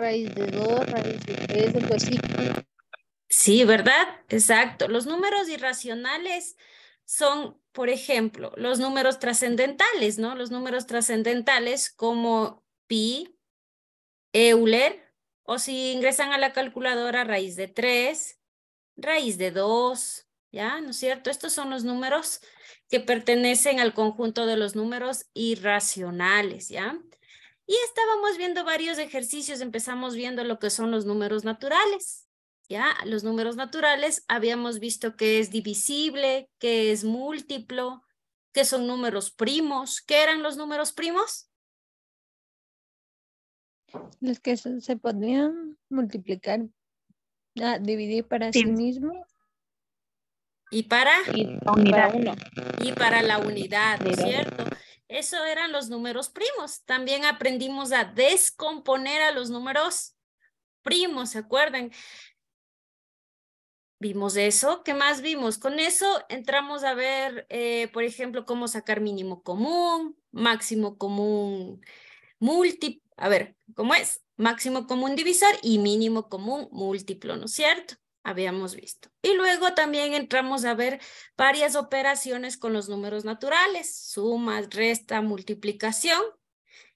raíz de 2, raíz de 3, algo así. Sí, ¿verdad? Exacto. Los números irracionales son, por ejemplo, los números trascendentales, ¿no? Los números trascendentales como pi, Euler, o si ingresan a la calculadora raíz de 3, raíz de 2, ¿ya? ¿No es cierto? Estos son los números que pertenecen al conjunto de los números irracionales, ¿ya? Y estábamos viendo varios ejercicios, empezamos viendo lo que son los números naturales. Ya, los números naturales habíamos visto que es divisible, que es múltiplo, que son números primos. ¿Qué eran los números primos? Los que se podían multiplicar, ah, dividir para sí, mismos. mismo y para, y para, y para la unidad, ¿cierto? Eso eran los números primos. También aprendimos a descomponer a los números primos, ¿se acuerdan? Vimos eso. ¿Qué más vimos? Con eso entramos a ver, eh, por ejemplo, cómo sacar mínimo común, máximo común múltiplo. A ver, ¿cómo es? Máximo común divisor y mínimo común múltiplo, ¿no es cierto? habíamos visto. Y luego también entramos a ver varias operaciones con los números naturales, suma, resta, multiplicación.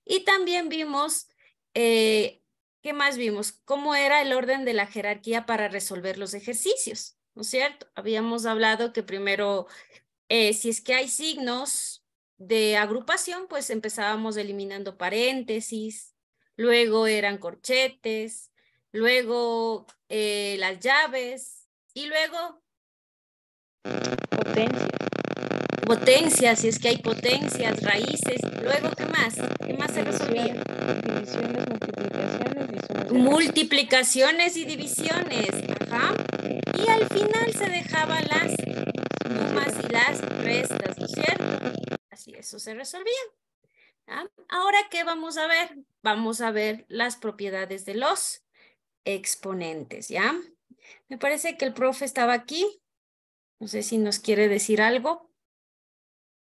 Y también vimos, eh, ¿qué más vimos? Cómo era el orden de la jerarquía para resolver los ejercicios, ¿no es cierto? Habíamos hablado que primero, eh, si es que hay signos de agrupación, pues empezábamos eliminando paréntesis, luego eran corchetes, luego eh, las llaves y luego potencia. Potencias, si es que hay potencias, raíces. Luego, ¿qué más? ¿Qué más se resolvía? Divisiones, multiplicaciones y Multiplicaciones y divisiones. Ajá. Y al final se dejaban las sumas y las restas, ¿no es cierto? Así eso se resolvía. ¿ah? Ahora, ¿qué vamos a ver? Vamos a ver las propiedades de los exponentes, ¿ya? Me parece que el profe estaba aquí. No sé si nos quiere decir algo.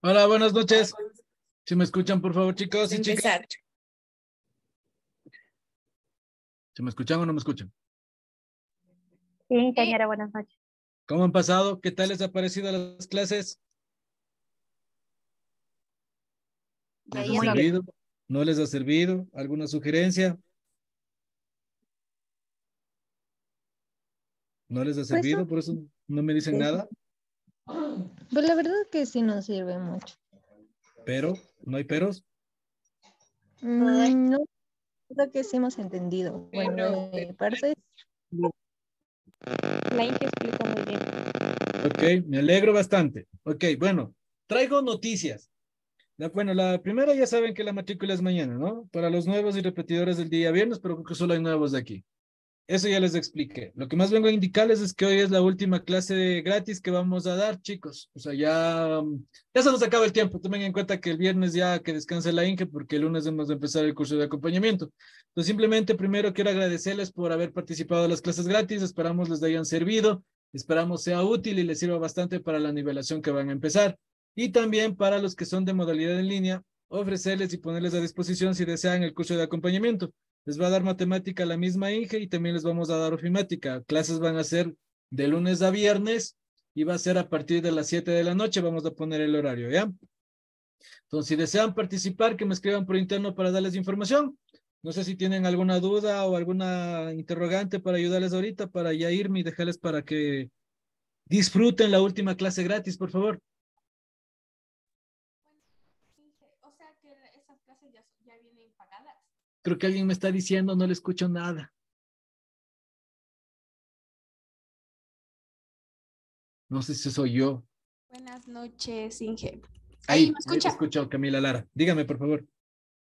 Hola, buenas noches. Si me escuchan, por favor, chicos y chicas. ¿Se me escuchan o no me escuchan? Sí, señora, buenas noches. ¿Cómo han pasado? ¿Qué tal les ha parecido las clases? ¿Les ha servido? ¿No les ha servido? ¿Alguna sugerencia? ¿No les ha pues servido? Por eso, no me dicen nada. Pues la verdad que sí nos sirve mucho. ¿Pero? ¿No hay peros? Mm, no, creo que sí hemos entendido. Bueno, parece Ok, me alegro bastante. Ok, bueno, traigo noticias. bueno, la primera ya saben que la matrícula es mañana, ¿no? Para los nuevos y repetidores del día viernes, pero creo que solo hay nuevos de aquí. Eso ya les expliqué. Lo que más vengo a indicarles es que hoy es la última clase gratis que vamos a dar, chicos. O sea, ya, mm, ya se nos acaba el tiempo. Tomen en cuenta que el viernes ya que descanse la Inge, porque el lunes hemos de empezar el curso de acompañamiento. Entonces, simplemente primero quiero agradecerles por haber participado en las clases gratis. Esperamos les hayan servido. Esperamos sea útil y les sirva bastante para la nivelación que van a empezar. Y también para los que son de modalidad en línea, ofrecerles y ponerles a disposición si desean el curso de acompañamiento les va a dar matemática la misma Inge y también les vamos a dar ofimática. Clases van a ser de lunes a viernes y va a ser a partir de las 7 de la noche. Vamos a poner el horario, ¿ya? Entonces, si desean participar, que me escriban por interno para darles información. No sé si tienen alguna duda o alguna interrogante para ayudarles ahorita, para ya irme y dejarles para que disfruten la última clase gratis, por favor. Creo que alguien me está diciendo, no le escucho nada. No sé si soy yo. Buenas noches, Inge. Ahí, me escucha. Escucho, Camila Lara. Dígame, por favor.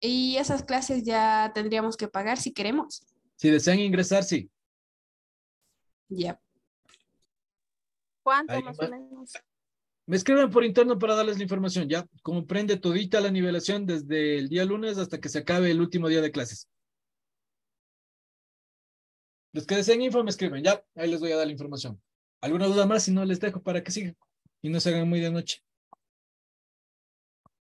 Y esas clases ya tendríamos que pagar si queremos. Si desean ingresar, sí. Ya. ¿Cuánto más, o menos? Me escriben por interno para darles la información. Ya prende todita la nivelación desde el día lunes hasta que se acabe el último día de clases. Los que deseen info me escriben. Ya, ahí les voy a dar la información. ¿Alguna duda más? Si no, les dejo para que sigan y no se hagan muy de noche.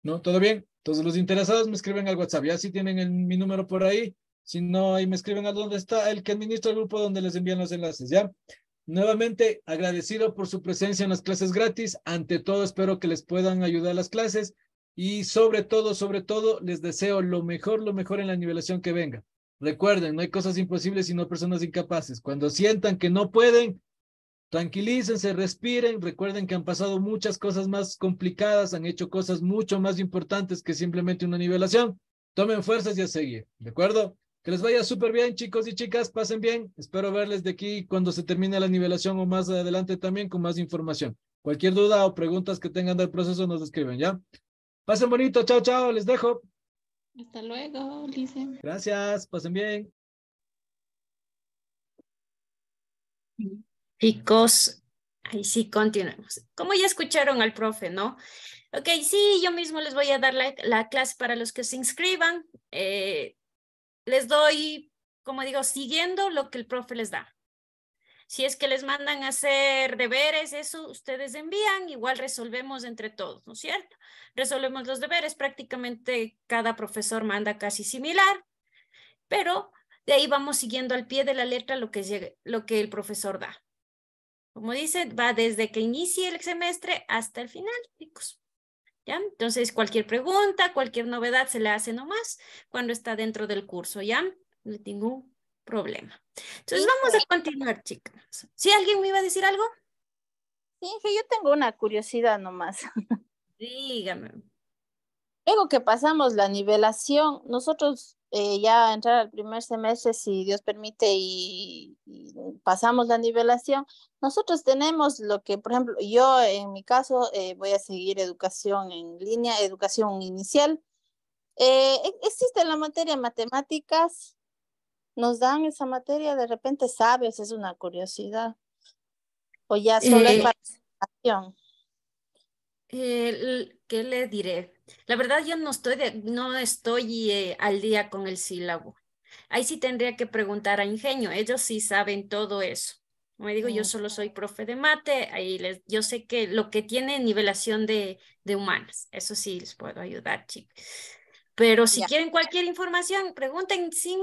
¿No? ¿Todo bien? Entonces los interesados me escriben al WhatsApp. Ya si tienen mi número por ahí. Si no, ahí me escriben a dónde está el que administra el grupo donde les envían los enlaces. ¿Ya? Nuevamente, agradecido por su presencia en las clases gratis. Ante todo, espero que les puedan ayudar las clases y sobre todo, sobre todo, les deseo lo mejor, lo mejor en la nivelación que venga. Recuerden, no hay cosas imposibles sino personas incapaces. Cuando sientan que no pueden, tranquilícense, respiren, recuerden que han pasado muchas cosas más complicadas, han hecho cosas mucho más importantes que simplemente una nivelación. Tomen fuerzas y a seguir, ¿de acuerdo? Que les vaya súper bien, chicos y chicas, pasen bien. Espero verles de aquí cuando se termine la nivelación o más adelante también con más información. Cualquier duda o preguntas que tengan del proceso nos escriben, ¿ya? Pasen bonito, chao, chao, les dejo. Hasta luego, Gracias, pasen bien. Chicos, ahí sí continuamos. Como ya escucharon al profe, ¿no? Ok, sí, yo mismo les voy a dar la, clase para los que se inscriban. Eh, les doy, como digo, siguiendo lo que el profe les da. Si es que les mandan a hacer deberes, eso ustedes envían, igual resolvemos entre todos, ¿no es cierto? Resolvemos los deberes, prácticamente cada profesor manda casi similar, pero de ahí vamos siguiendo al pie de la letra lo que, lo que el profesor da. Como dice, va desde que inicie el semestre hasta el final, chicos. Entonces, cualquier pregunta, cualquier novedad se le hace nomás cuando está dentro del curso, ¿ya? No tengo ningún problema. Entonces, vamos a continuar, chicas. ¿Sí alguien me iba a decir algo? Sí, yo tengo una curiosidad nomás. Dígame. Luego que pasamos la nivelación, nosotros eh, ya entrar al primer semestre, si Dios permite, y, pasamos la nivelación, nosotros tenemos lo que, por ejemplo, yo en mi caso eh, voy a seguir educación en línea, educación inicial. Eh, e, existe la materia matemáticas, nos dan esa materia, de repente sabes, es una curiosidad. O ya solo es ¿qué le diré? La verdad yo no estoy, no estoy eh, al día con el sílabo. Ahí sí tendría que preguntar a Ingenio, ellos sí saben todo eso. Me digo, yo ah. solo soy profe de mate, ahí les, yo sé que lo que tiene nivelación de, de humanas, eso sí les puedo ayudar, Chip. Pero si quieren cualquier información, pregunten sin,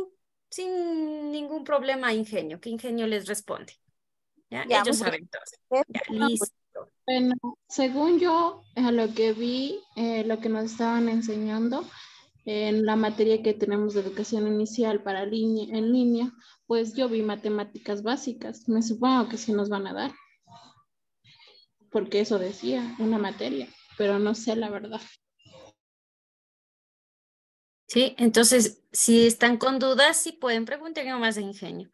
sin ningún problema a Ingenio, que Ingenio les responde. ¿ya? ellos saben todo. listo. Bueno, según yo, a lo que vi, eh, lo que nos estaban enseñando en la materia que tenemos de educación inicial para en línea, pues yo vi matemáticas básicas. Me supongo que sí nos van a dar, porque eso decía, una materia, pero no sé la verdad. Sí, entonces, si están con dudas, sí pueden preguntar más de ingenio.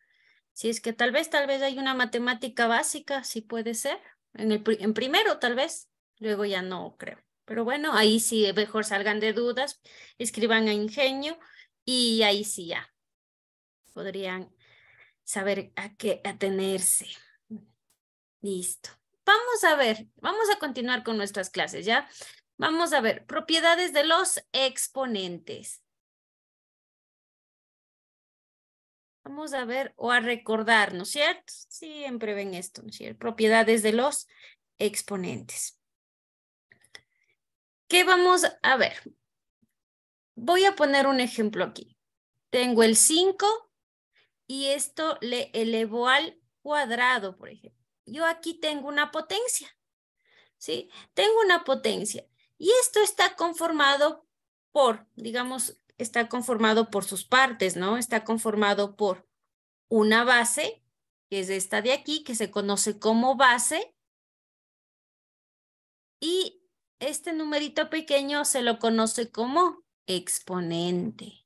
Si es que tal vez, tal vez hay una matemática básica, sí puede ser. En, en primero, tal vez. Luego ya no creo. Pero bueno, ahí sí eh, mejor salgan de dudas, escriban a ingenio y ahí sí ya podrían saber a qué atenerse. Listo. Vamos a ver, vamos a continuar con nuestras clases, ¿ya? Vamos a ver, propiedades de los exponentes. Vamos a ver o a recordar, ¿no es cierto? Siempre ven esto, ¿no es cierto? Propiedades de los exponentes. ¿Qué vamos a ver? Voy a poner un ejemplo aquí. Tengo el 5 y esto le elevo al cuadrado, por ejemplo. Yo aquí tengo una potencia, ¿sí? Tengo una potencia y esto está conformado por, digamos, está conformado por sus partes, ¿no? Está conformado por una base, que es esta de aquí, que se conoce como base, y este numerito pequeño se lo conoce como exponente.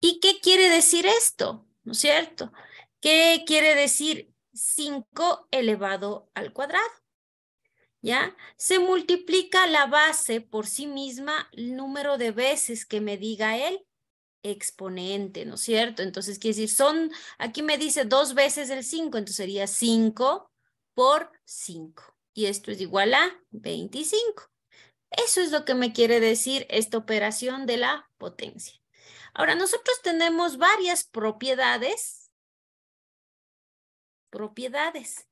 ¿Y qué quiere decir esto? ¿No es cierto? ¿Qué quiere decir 5 elevado al cuadrado? ¿ya? Se multiplica la base por sí misma el número de veces que me diga el exponente, ¿no es cierto? Entonces, quiere decir, son, aquí me dice dos veces el 5, entonces sería 5 por 5. Y esto es igual a 25. Eso es lo que me quiere decir esta operación de la potencia. Ahora, nosotros tenemos varias propiedades. Propiedades.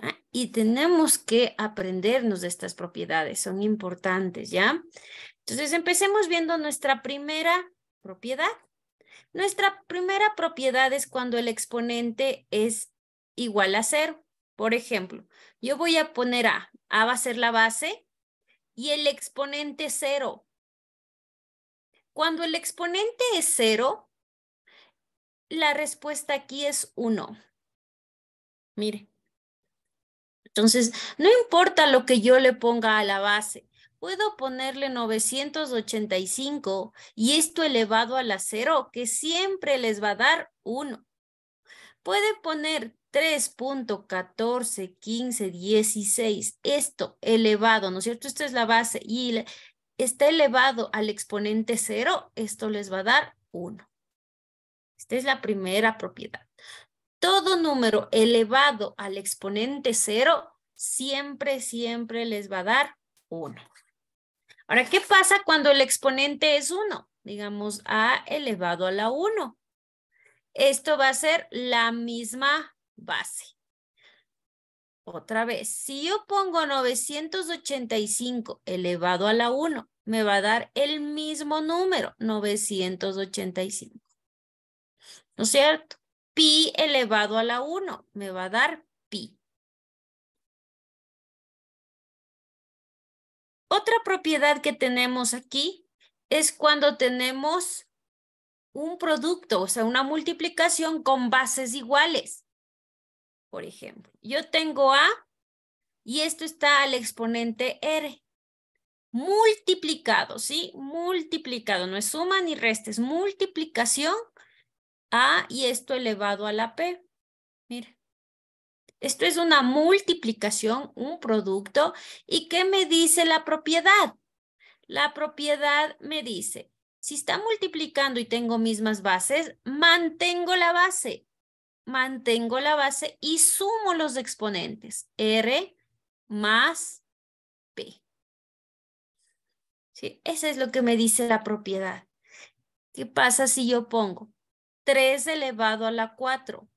¿ah? Y tenemos que aprendernos de estas propiedades, son importantes, ¿ya? Entonces, empecemos viendo nuestra primera propiedad. Nuestra primera propiedad es cuando el exponente es igual a cero. Por ejemplo, yo voy a poner A, A va a ser la base y el exponente cero. Cuando el exponente es cero, la respuesta aquí es 1. Mire, entonces, no importa lo que yo le ponga a la base, puedo ponerle 985 y esto elevado a la 0, que siempre les va a dar 1. Puede poner 3.141516, esto elevado, ¿no es cierto? Esta es la base y está elevado al exponente 0, esto les va a dar 1. Esta es la primera propiedad todo número elevado al exponente cero siempre, siempre les va a dar 1. Ahora, ¿qué pasa cuando el exponente es 1? Digamos, a elevado a la 1. Esto va a ser la misma base. Otra vez, si yo pongo 985 elevado a la 1, me va a dar el mismo número, 985. ¿No es cierto? pi elevado a la 1. Me va a dar pi. Otra propiedad que tenemos aquí es cuando tenemos un producto, o sea, una multiplicación con bases iguales. Por ejemplo, yo tengo A y esto está al exponente R. Multiplicado, ¿sí? Multiplicado, no es suma ni resta, es multiplicación a y esto elevado a la P. Mira. Esto es una multiplicación, un producto. ¿Y qué me dice la propiedad? La propiedad me dice, si está multiplicando y tengo mismas bases, mantengo la base. Mantengo la base y sumo los exponentes. R más P. ¿Sí? Eso es lo que me dice la propiedad. ¿Qué pasa si yo pongo 3 elevado a la 4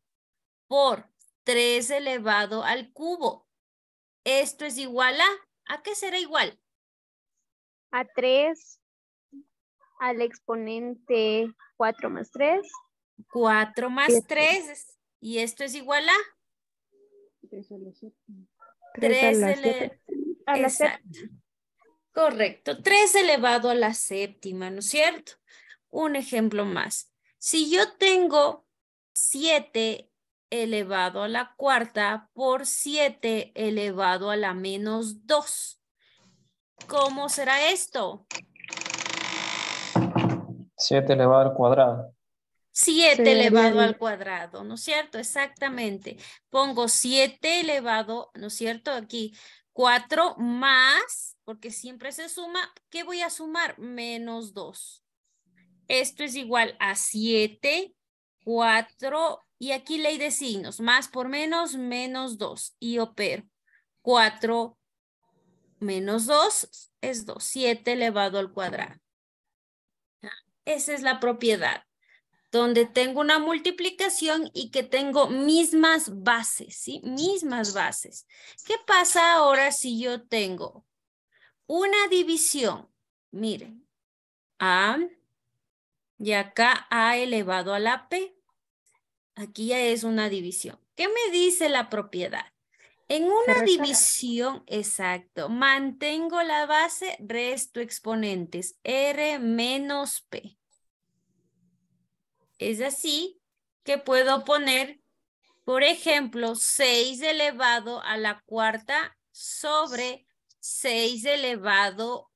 por 3 elevado al cubo. Esto es igual a, ¿a qué será igual? A 3 al exponente 4 más 3. 4 más 3 y esto es igual a 3 a la 3 a la, séptima. Correcto, 3 elevado a la séptima, ¿no es cierto? Un ejemplo más. Si yo tengo 7 elevado a la cuarta por 7 elevado a la menos 2, ¿cómo será esto? 7 elevado al cuadrado. 7 elevado al cuadrado, ¿no es cierto? Exactamente. Pongo 7 elevado, ¿no es cierto? Aquí 4 más, porque siempre se suma, ¿qué voy a sumar? Menos 2. Esto es igual a 7, 4 y aquí ley de signos. Más por menos, menos 2 y opero. 4 menos 2 es 2. 7 elevado al cuadrado. Esa es la propiedad donde tengo una multiplicación y que tengo mismas bases, ¿sí? Mismas bases. ¿Qué pasa ahora si yo tengo una división? Miren, A y acá A elevado a la P. Aquí ya es una división. ¿Qué me dice la propiedad? En una división, exacto, mantengo la base, resto exponentes, R menos P. Es así que puedo poner, por ejemplo, 6 elevado a la cuarta sobre 6 elevado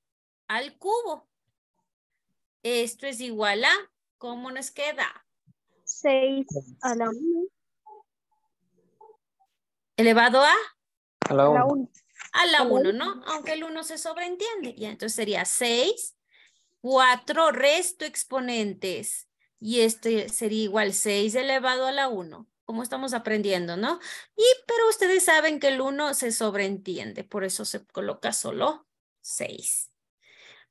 al cubo. Esto es igual a, ¿cómo nos queda? 6 a la 1. ¿Elevado a? A la 1. A la 1, ¿no? Aunque el 1 se sobreentiende. Ya, entonces sería 6, 4 resto exponentes. Y esto sería igual 6 elevado a la 1 como estamos aprendiendo, ¿no? Y pero ustedes saben que el 1 se sobreentiende, por eso se coloca solo 6.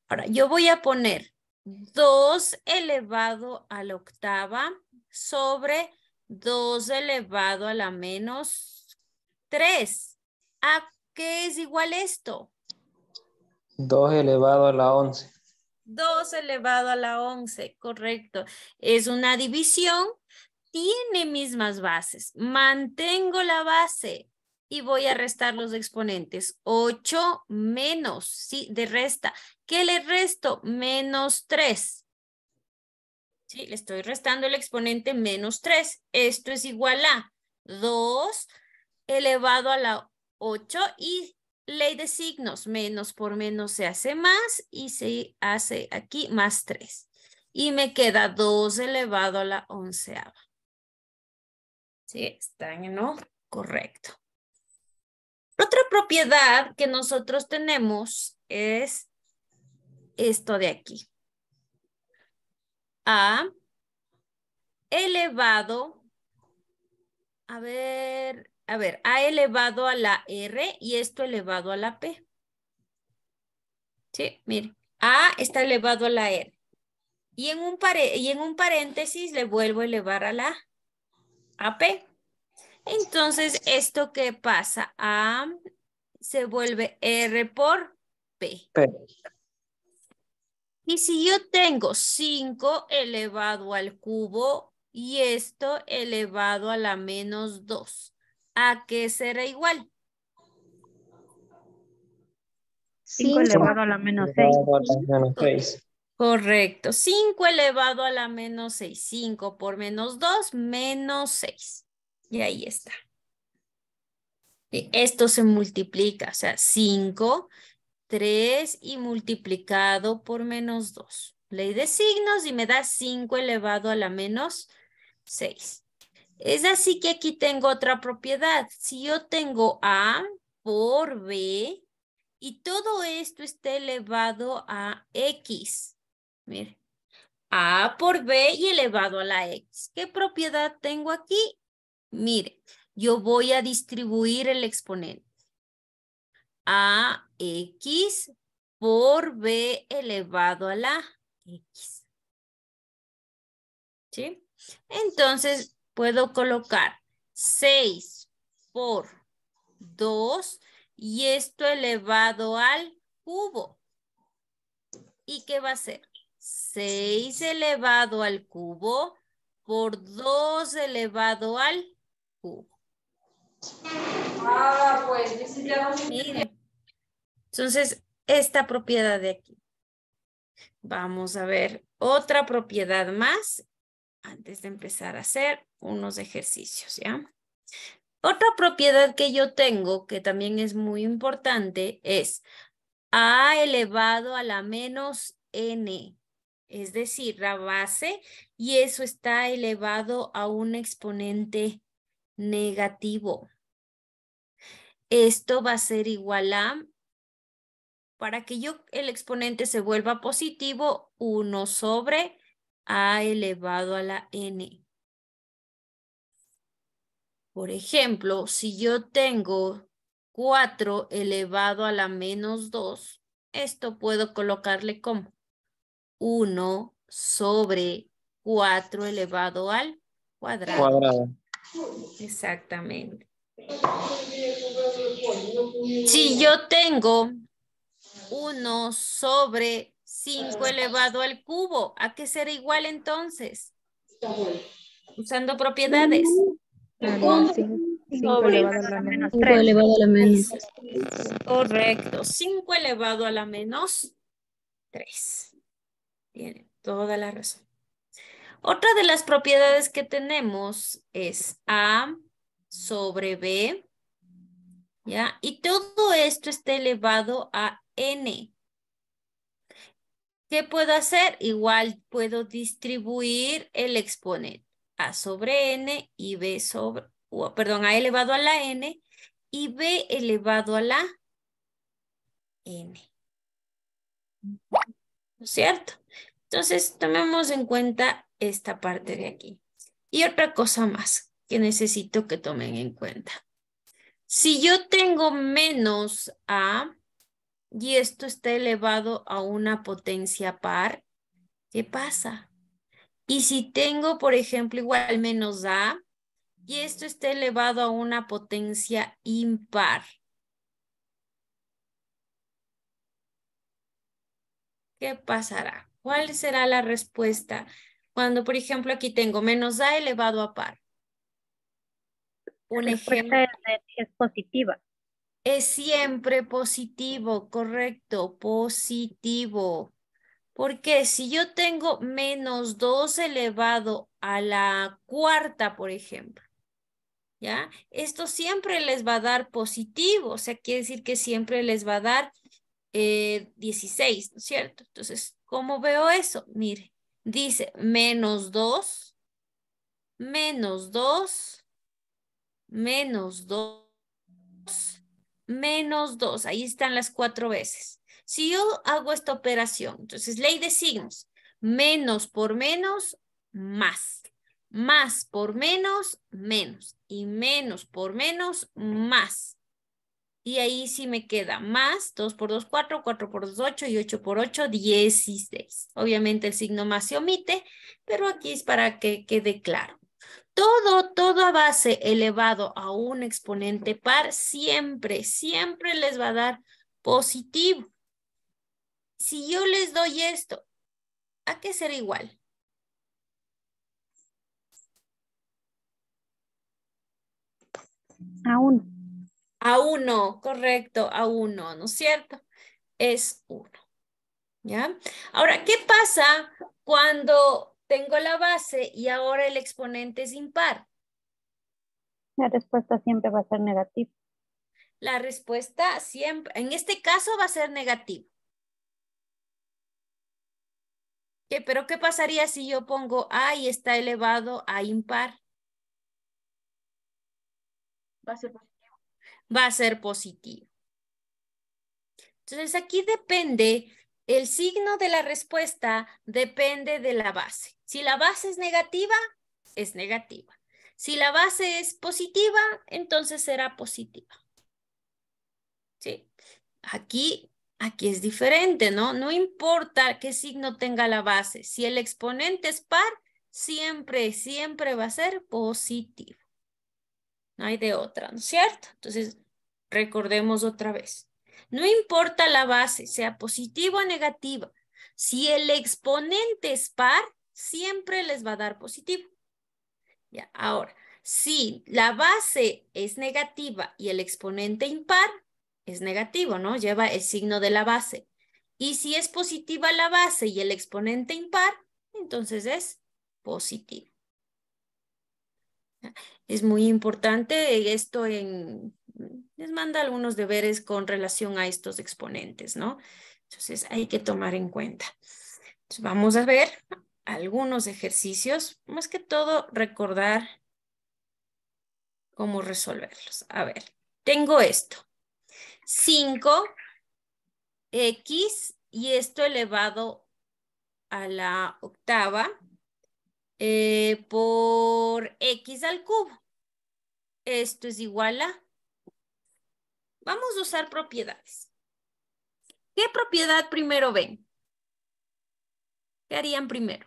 Ahora, yo voy a poner 2 elevado a la octava sobre 2 elevado a la menos 3. ¿A qué es igual esto? 2 elevado a la 11. 2 elevado a la 11, correcto. Es una división, tiene mismas bases. Mantengo la base y voy a restar los exponentes. 8 menos, ¿sí? De resta. ¿Qué le resto? Menos 3. ¿Sí? Le estoy restando el exponente menos 3. Esto es igual a 2 elevado a la 8 y ley de signos. Menos por menos se hace más y se hace aquí más 3. Y me queda 2 elevado a la onceava. Sí, están en lo correcto. Otra propiedad que nosotros tenemos es esto de aquí. A elevado, a ver, a ver, A elevado a la R y esto elevado a la P. Sí, mire, A está elevado a la R. Y en un, y en un paréntesis le vuelvo a elevar a la AP. Entonces, ¿esto qué pasa? A se vuelve R por P. Y si yo tengo 5 elevado al cubo y esto elevado a la menos 2, ¿a qué será igual? 5 elevado a la menos 6. Correcto. 5 elevado a la menos 6. 5 por menos 2, menos 6. Y ahí está. Eh, esto se multiplica, o sea, 5, 3 y multiplicado por menos 2. Ley de signos y me da 5 elevado a la menos 6. Es así que aquí tengo otra propiedad. Si yo tengo A por B y todo esto está elevado a X. Mire, A por B y elevado a la X. ¿Qué propiedad tengo aquí? Mire, yo voy a distribuir el exponente. AX por B elevado a la X. ¿Sí? Entonces puedo colocar 6 por 2 y esto elevado al cubo. ¿Y qué va a ser? 6 elevado al cubo por 2 elevado al Ah, pues Entonces, esta propiedad de aquí. Vamos a ver otra propiedad más antes de empezar a hacer unos ejercicios, ¿ya? Otra propiedad que yo tengo, que también es muy importante, es a elevado a la menos n, es decir, la base, y eso está elevado a un exponente negativo. Esto va a ser igual a, para que yo, el exponente se vuelva positivo, 1 sobre a elevado a la n. Por ejemplo, si yo tengo 4 elevado a la menos 2, esto puedo colocarle como 1 sobre 4 elevado al cuadrado. cuadrado. Exactamente. Si yo tengo 1 sobre 5 elevado al cubo, ¿a qué será igual entonces? Usando propiedades. 5 elevado a la menos 3. Correcto. 5 elevado a la menos 3. Tiene toda la razón. Otra de las propiedades que tenemos es A sobre B, ¿ya? Y todo esto está elevado a N. ¿Qué puedo hacer? Igual puedo distribuir el exponente A sobre N y B sobre, perdón, A elevado a la N y B elevado a la N. ¿No es cierto? Entonces, tomemos en cuenta esta parte de aquí. Y otra cosa más que necesito que tomen en cuenta. Si yo tengo menos A y esto está elevado a una potencia par, ¿qué pasa? Y si tengo, por ejemplo, igual menos A y esto está elevado a una potencia impar, ¿qué pasará? ¿Cuál será la respuesta cuando, por ejemplo, aquí tengo menos A elevado a par. Un Es, positiva. Es siempre positivo, correcto, positivo. Porque si yo tengo menos 2 elevado a la cuarta, por ejemplo, ¿ya? Esto siempre les va a dar positivo, o sea, quiere decir que siempre les va a dar 16, eh, ¿no es cierto? Entonces, ¿cómo veo eso? Mire, Dice menos 2, menos 2, menos 2, menos 2. Ahí están las cuatro veces. Si yo hago esta operación, entonces ley de signos, menos por menos, más. Más por menos, menos. Y menos por menos, más y ahí sí me queda más 2 por 2, 4, 4 por 2, 8 y 8 por 8, 16. Obviamente el signo más se omite, pero aquí es para que quede claro. Todo, todo a base elevado a un exponente par siempre, siempre les va a dar positivo. Si yo les doy esto, ¿a qué será igual? A 1. A uno, correcto, a uno, ¿no es cierto? Es uno. ¿Ya? Ahora, ¿qué pasa cuando tengo la base y ahora el exponente es impar? La respuesta siempre va a ser negativa. La respuesta siempre, en este caso va a ser negativa. ¿Qué, pero ¿qué pasaría si yo pongo A y está elevado a impar? Va a ser va a ser positivo. Entonces aquí depende, el signo de la respuesta depende de la base. Si la base es negativa, es negativa. Si la base es positiva, entonces será positiva. ¿Sí? Aquí, aquí es diferente, ¿no? No importa qué signo tenga la base. Si el exponente es par, siempre, siempre va a ser positivo no hay de otra, ¿no es cierto? Entonces, recordemos otra vez. No importa la base, sea positiva o negativa, si el exponente es par, siempre les va a dar positivo. Ya, ahora, si la base es negativa y el exponente impar, es negativo, ¿no? Lleva el signo de la base. Y si es positiva la base y el exponente impar, entonces es positivo. Es muy importante esto en, les manda algunos deberes con relación a estos exponentes, ¿no? Entonces hay que tomar en cuenta. vamos a ver algunos ejercicios, más que todo recordar cómo resolverlos. A ver, tengo esto. 5x y esto elevado a la octava eh, por x al cubo. Esto es igual a... Vamos a usar propiedades. ¿Qué propiedad primero ven? ¿Qué harían primero?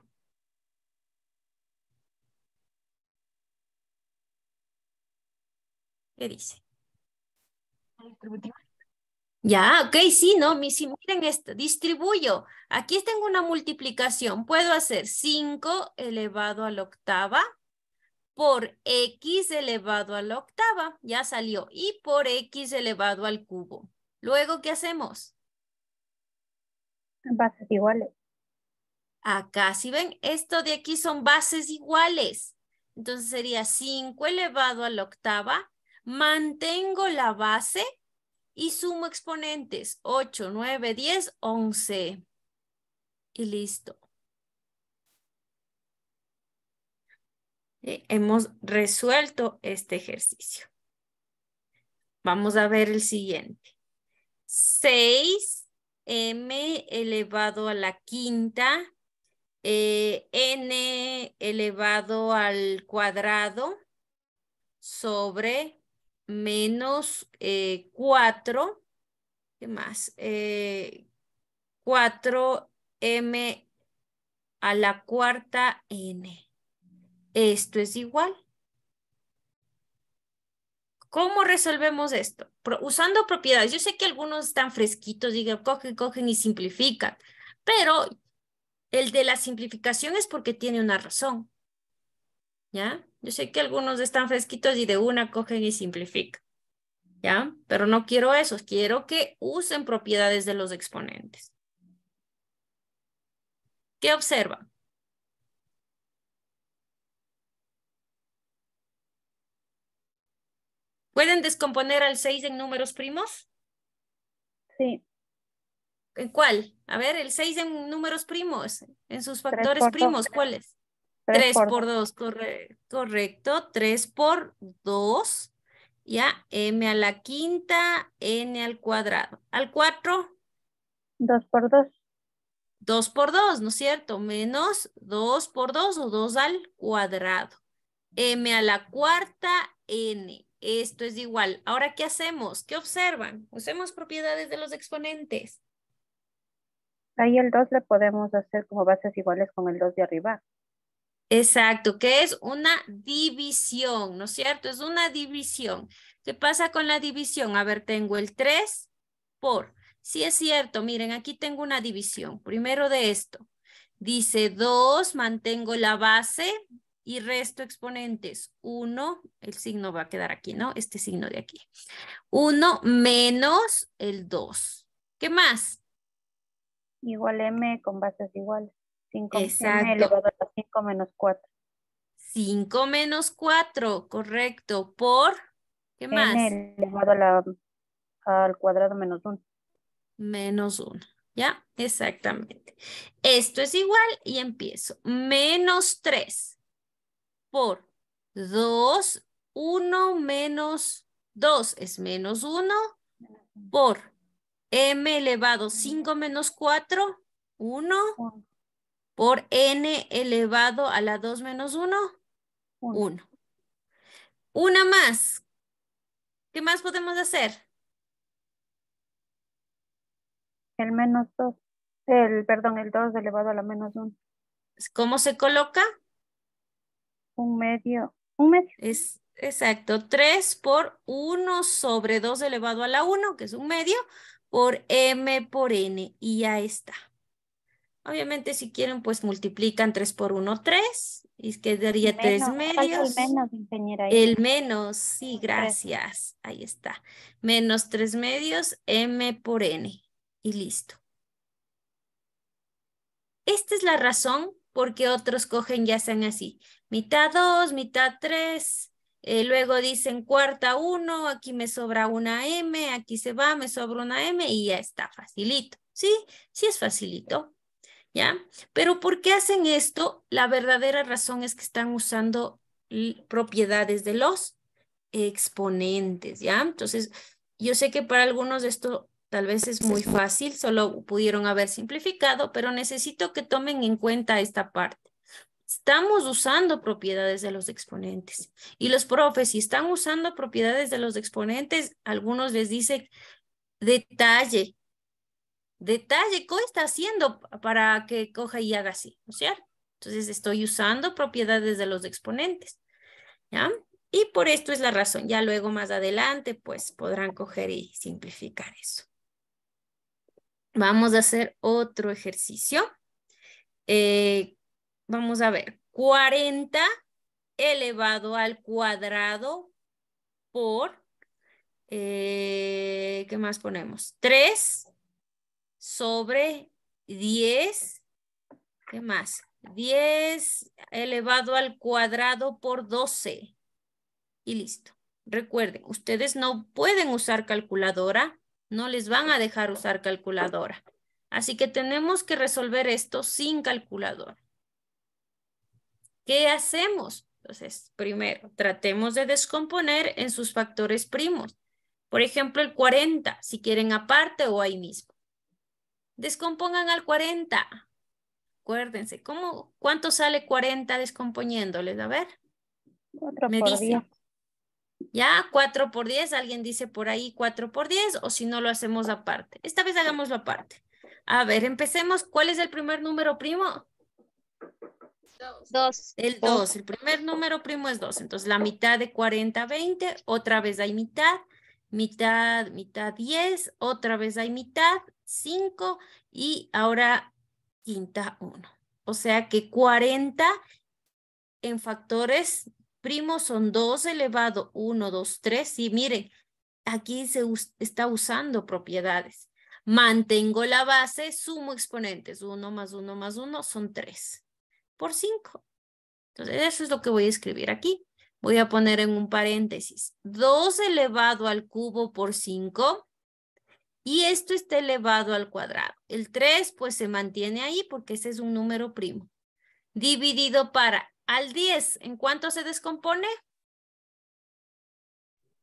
¿Qué dice? Distributiva. Ya, ok, sí, ¿no? miren esto, distribuyo. Aquí tengo una multiplicación. Puedo hacer 5 elevado a la octava por x elevado a la octava. Ya salió. Y por x elevado al cubo. Luego, ¿qué hacemos? Bases iguales. Acá, si ven, esto de aquí son bases iguales. Entonces sería 5 elevado a la octava. Mantengo la base y sumo exponentes 8, 9, 10, 11. Y listo. Eh, hemos resuelto este ejercicio. Vamos a ver el siguiente. 6 m elevado a la quinta, eh, n elevado al cuadrado sobre menos 4, eh, ¿qué más? 4m eh, a la cuarta n. Esto es igual. ¿Cómo resolvemos esto? usando propiedades. Yo sé que algunos están fresquitos, digan, cogen, cogen y simplifican, pero el de la simplificación es porque tiene una razón. ¿Ya? Yo sé que algunos están fresquitos y de una cogen y simplifican, ¿ya? Pero no quiero eso, quiero que usen propiedades de los exponentes. ¿Qué observa? ¿Pueden descomponer al 6 en números primos? Sí. ¿En cuál? A ver, el 6 en números primos, en sus factores primos, ¿cuáles? 3, por 2, correcto. 3 por 2, ya, m a la quinta, n al cuadrado. Al 4. 2 por 2. 2 por 2, ¿no es cierto? Menos 2 por 2 o 2 al cuadrado. m a la cuarta, n. Esto es igual. Ahora, ¿qué hacemos? ¿Qué observan? Usemos propiedades de los exponentes. Ahí el 2 le podemos hacer como bases iguales con el 2 de arriba. Exacto, que es una división, ¿no es cierto? Es una división. ¿Qué pasa con la división? A ver, tengo el 3 por. Sí es cierto, miren, aquí tengo una división. Primero de esto. Dice 2, mantengo la base y resto exponentes. 1, el signo va a quedar aquí, ¿no? Este signo de aquí. 1 menos el 2. ¿Qué más? Igual m con bases iguales. 5 elevado a 5 menos 4. 5 menos 4, correcto. ¿Por qué más? elevado a al cuadrado menos 1. Menos 1, ¿ya? Exactamente. Esto es igual y empiezo. Menos 3 por 2, 1 menos 2 es menos 1 por m elevado 5 menos 4, 1 por n elevado a la 2 menos 1, 1. Una más. ¿Qué más podemos hacer? El menos 2. El, perdón, el 2 elevado a la menos 1. ¿Cómo se coloca? Un medio. Un medio. exacto. 3 por 1 sobre 2 elevado a la 1, que es un medio, por m por n. Y ya está. Obviamente, si quieren, pues multiplican 3 por 1, 3. Y quedaría 3 medios. El menos, sí, gracias. Ahí está. Menos 3 medios, m por n. Y listo. Esta es la razón por qué otros cogen ya hacen así. Mitad 2, mitad 3. Eh, luego dicen cuarta 1, aquí me sobra una m, aquí se va, me sobra una m y ya está facilito. ¿Sí? Sí es facilito. ¿ya? Pero ¿por qué hacen esto? La verdadera razón es que están usando propiedades de los exponentes, ¿ya? Entonces, yo sé que para algunos esto tal vez es muy fácil, solo pudieron haber simplificado, pero necesito que tomen en cuenta esta parte. Estamos usando propiedades de los exponentes y los profes, si están usando propiedades de los exponentes, algunos les dicen detalle, detalle, cómo está haciendo para que coja y haga así? ¿No es cierto? Entonces estoy usando propiedades de los exponentes. ¿ya? Y por esto es la razón. Ya luego más adelante, pues podrán coger y simplificar eso. Vamos a hacer otro ejercicio. Eh, vamos a ver. 40 elevado al cuadrado por, eh, ¿qué más ponemos? 3 sobre 10, ¿qué más? 10 elevado al cuadrado por 12. Y listo. Recuerden, ustedes no pueden usar calculadora, no les van a dejar usar calculadora. Así que tenemos que resolver esto sin calculadora. ¿Qué hacemos? Entonces, primero, tratemos de descomponer en sus factores primos. Por ejemplo, el 40, si quieren aparte o ahí mismo. Descompongan al 40. Acuérdense, ¿cómo, ¿cuánto sale 40 descomponiéndoles? A ver. 4 10. Ya, 4 por 10, alguien dice por ahí 4 por 10, o si no lo hacemos aparte. Esta vez hagámoslo aparte. A ver, empecemos. ¿Cuál es el primer número primo? 2. El 2, el primer número primo es 2. Entonces la mitad de 40, 20, otra vez hay mitad, mitad, mitad 10, otra vez hay mitad, 5 y ahora quinta 1. O sea que 40 en factores primos son 2 elevado 1, 2, 3. Y miren, aquí se está usando propiedades. Mantengo la base, sumo exponentes. 1 más 1 más 1 son 3 por 5. Entonces, eso es lo que voy a escribir aquí. Voy a poner en un paréntesis. 2 elevado al cubo por 5 y esto está elevado al cuadrado. El 3 pues se mantiene ahí porque ese es un número primo. Dividido para al 10, ¿en cuánto se descompone?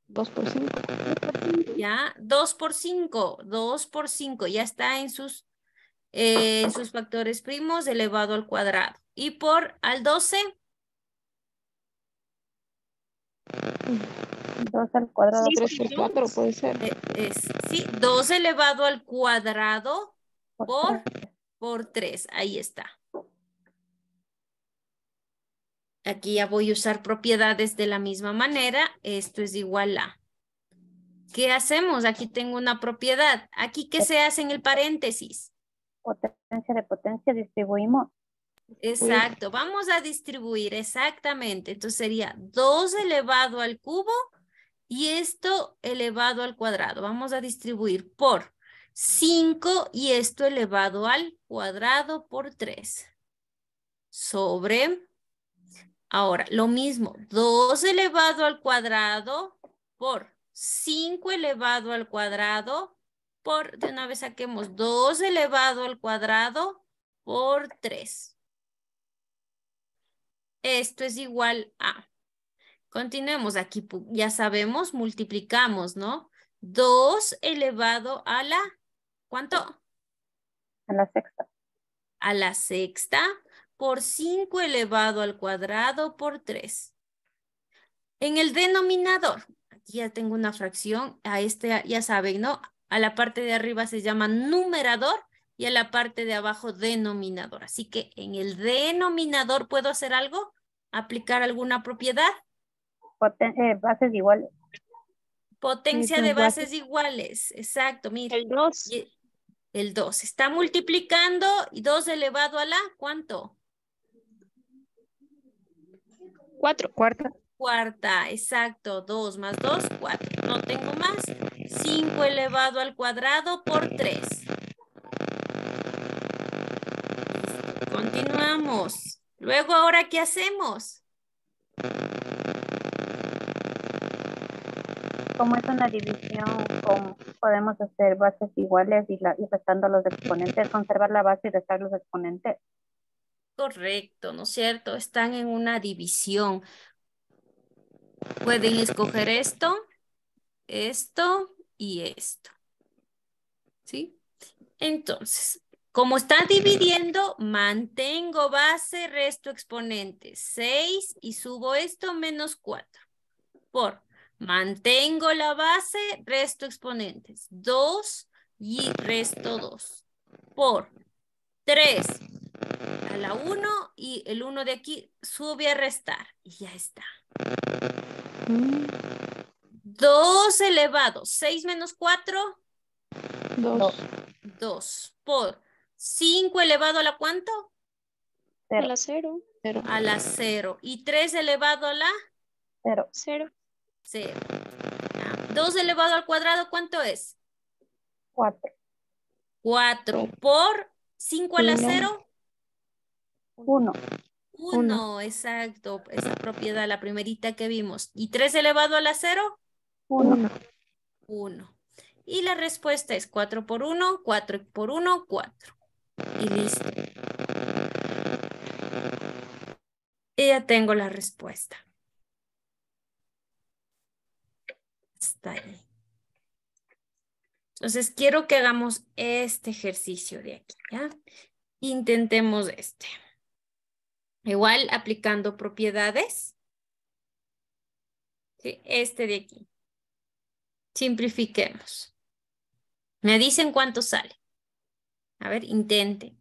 2 por 5. Ya, 2 por 5, 2 por 5, ya está en sus, eh, en sus factores primos elevado al cuadrado. Y por al 12. 2 al cuadrado. 3 por 4 puede ser. Eh, eh, sí, 2 elevado al cuadrado por 3. Ahí está. Aquí ya voy a usar propiedades de la misma manera. Esto es igual a. ¿Qué hacemos? Aquí tengo una propiedad. ¿Aquí qué se hace en el paréntesis? Potencia de potencia distribuimos. Exacto, vamos a distribuir exactamente. Entonces sería 2 elevado al cubo y esto elevado al cuadrado. Vamos a distribuir por 5 y esto elevado al cuadrado por 3. Sobre, ahora, lo mismo, 2 elevado al cuadrado por 5 elevado al cuadrado por, de una vez saquemos 2 elevado al cuadrado por 3. Esto es igual a Continuemos aquí, ya sabemos, multiplicamos, ¿no? 2 elevado a la, ¿cuánto? A la sexta. A la sexta por 5 elevado al cuadrado por 3. En el denominador, aquí ya tengo una fracción, a este ya saben, ¿no? A la parte de arriba se llama numerador y a la parte de abajo denominador. Así que en el denominador puedo hacer algo, aplicar alguna propiedad. Poten eh, bases iguales. Potencia de bases iguales, exacto, mira. El 2. El 2. Está multiplicando y 2 elevado a la, ¿cuánto? 4. Cuarta. Cuarta, exacto. 2 más 2, 4. No tengo más. 5 elevado al cuadrado por 3. Continuamos. Luego, ¿ahora qué hacemos? como es una división, con, podemos hacer bases iguales y, restando los exponentes, conservar la base y restar los exponentes. Correcto, ¿no es cierto? Están en una división. Pueden escoger esto, esto y esto. ¿Sí? Entonces, como están dividiendo, mantengo base, resto exponente, 6 y subo esto menos 4 por Mantengo la base, resto exponentes. 2 y resto 2. Por 3 a la 1 y el 1 de aquí sube a restar. Y ya está. 2 elevado. 6 menos 4. 2. 2. Por 5 elevado a la cuánto? A la 0. A la 0. ¿Y 3 elevado a la? 0. 0. Sí. 2 ah, elevado al cuadrado, ¿cuánto es? 4. 4 por 5 a la 0. 1. 1, exacto. Esa propiedad, la primerita que vimos. ¿Y 3 elevado a la 0? 1. 1. Y la respuesta es 4 por 1, 4 por 1, 4. Y listo. Y ya tengo la respuesta. Entonces, quiero que hagamos este ejercicio de aquí, ¿ya? Intentemos este. Igual aplicando propiedades. Este de aquí. Simplifiquemos. Me dicen cuánto sale. A ver, intente.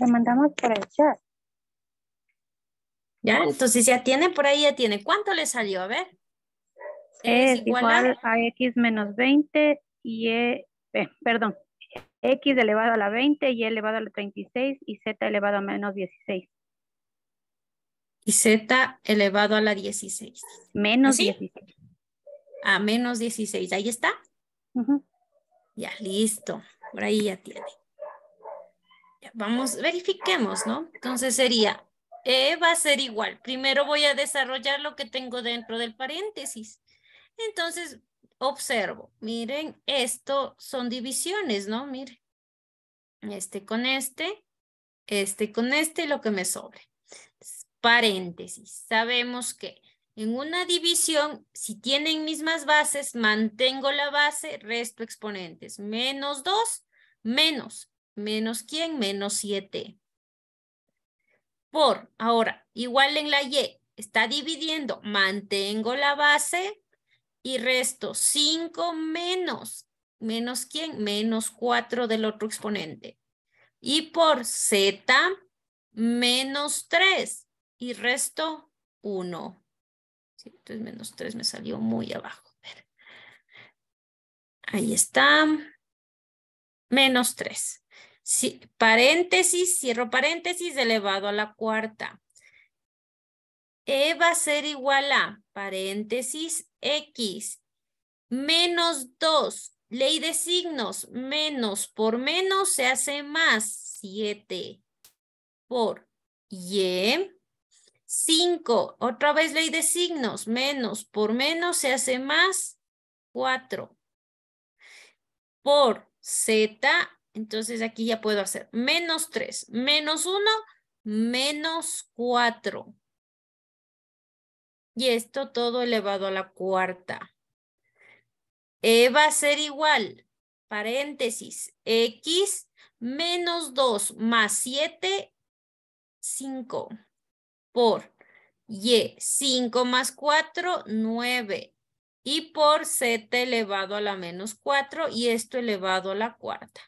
lo mandamos por el chat. Ya, entonces ya tiene, por ahí ya tiene. ¿Cuánto le salió? A ver. Es, igual, a... x menos 20 y e, eh, perdón, x elevado a la 20 y e elevado a la 36 y z elevado a menos 16. Y z elevado a la 16. Menos 16. A menos 16, ahí está. Ya, listo. Por ahí ya tiene. Vamos, verifiquemos, ¿no? Entonces sería, E va a ser igual. Primero voy a desarrollar lo que tengo dentro del paréntesis. Entonces, observo, miren, esto son divisiones, ¿no? Miren, este con este, este con este, lo que me sobre. Paréntesis, sabemos que en una división, si tienen mismas bases, mantengo la base, resto exponentes. Menos 2, menos menos quién, menos 7. Por, ahora, igual en la Y, está dividiendo, mantengo la base y resto 5 menos, menos quién, menos 4 del otro exponente. Y por Z, menos 3 y resto 1. entonces menos 3 me salió muy abajo. Ahí está. Menos 3 paréntesis, cierro paréntesis, elevado a la cuarta. E va a ser igual a, paréntesis, X, menos 2, ley de signos, menos por menos se hace más, 7 por Y, 5, otra vez ley de signos, menos por menos se hace más, 4. Por Z entonces aquí ya puedo hacer menos 3, menos 1, menos 4. Y esto todo elevado a la cuarta. E va a ser igual, paréntesis, x menos 2 más 7, 5 por y, 5 más 4, 9 y por 7 elevado a la menos 4 y esto elevado a la cuarta.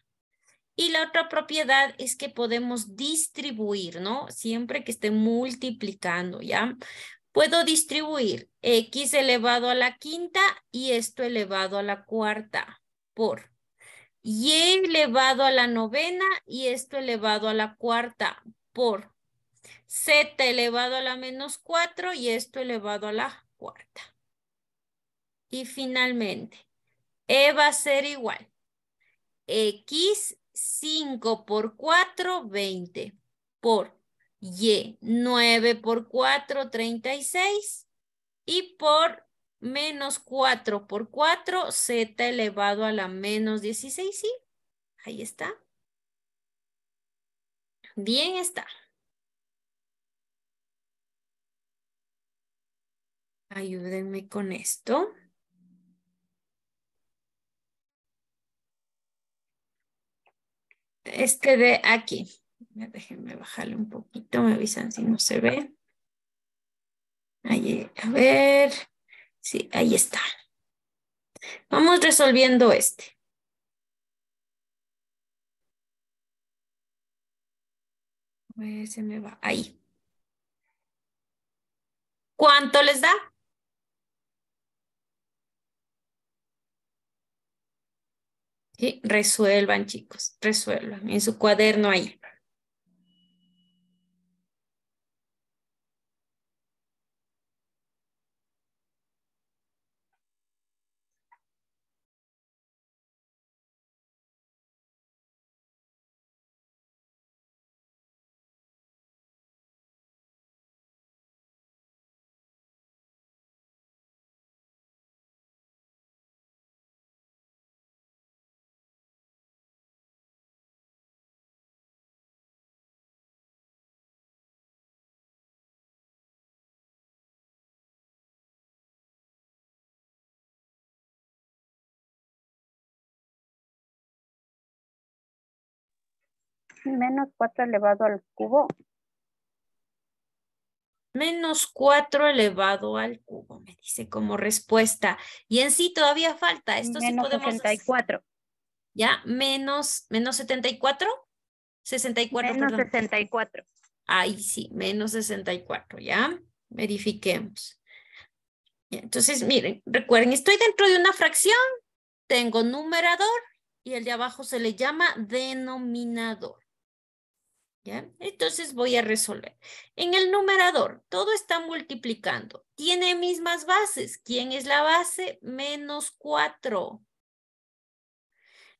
Y la otra propiedad es que podemos distribuir, ¿no? Siempre que esté multiplicando, ¿ya? Puedo distribuir x elevado a la quinta y esto elevado a la cuarta por y elevado a la novena y esto elevado a la cuarta por z elevado a la menos cuatro y esto elevado a la cuarta. Y finalmente, e va a ser igual. x 5 por 4, 20. Por Y, 9 por 4, 36. Y por menos 4 por 4, Z elevado a la menos 16, sí. Ahí está. Bien está. Ayúdenme con esto. este de aquí. Déjenme bajarle un poquito, me avisan si no se ve. Ahí, a ver. Sí, ahí está. Vamos resolviendo este. se me va ahí. ¿Cuánto les da? ¿Sí? Resuelvan, chicos, resuelvan. En su cuaderno ahí. menos 4 elevado al cubo. Menos 4 elevado al cubo, me dice como respuesta. Y en sí todavía falta. Esto menos sí podemos 64. ¿Ya? Menos, menos 74. 64, menos 64. Ahí sí, menos 64, ¿ya? Verifiquemos. Entonces, miren, recuerden, estoy dentro de una fracción, tengo numerador y el de abajo se le llama denominador. ¿Ya? Entonces voy a resolver. En el numerador, todo está multiplicando. Tiene mismas bases. ¿Quién es la base? Menos 4.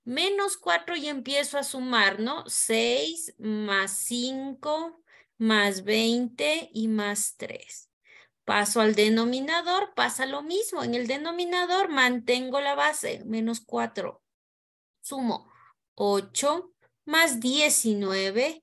Menos 4 y empiezo a sumar, ¿no? 6 más 5 más 20 y más 3. Paso al denominador, pasa lo mismo. En el denominador mantengo la base, menos 4. Sumo 8 más 19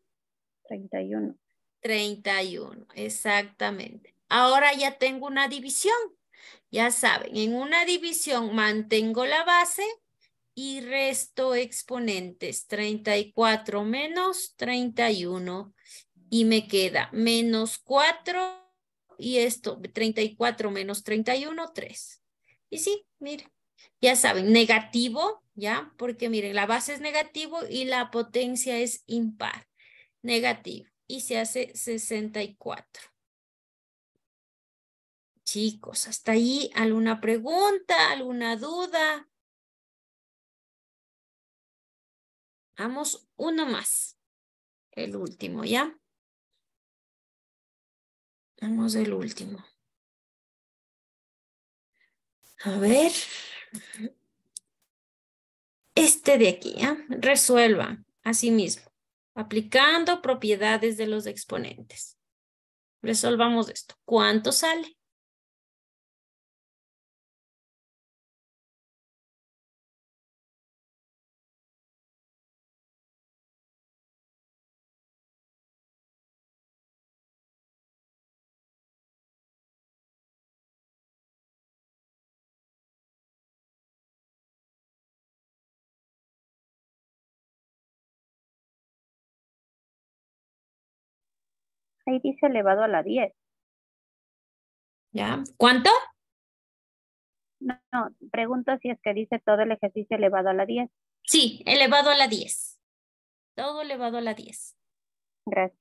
31. 31, exactamente. Ahora ya tengo una división. Ya saben, en una división mantengo la base y resto exponentes. 34 menos 31 y me queda menos 4 y esto, 34 menos 31, 3. Y sí, miren, ya saben, negativo, ¿ya? Porque miren, la base es negativo y la potencia es impar negativo y se hace 64. Chicos, hasta ahí alguna pregunta, alguna duda. Vamos uno más, el último, ¿ya? Vamos el último. A ver. Este de aquí, ¿ya? ¿eh? Resuelva Así mismo aplicando propiedades de los exponentes. Resolvamos esto. ¿Cuánto sale? ahí dice elevado a la 10. ¿Ya? ¿Cuánto? No, no, pregunto si es que dice todo el ejercicio elevado a la 10. Sí, elevado a la 10. Todo elevado a la 10. Gracias.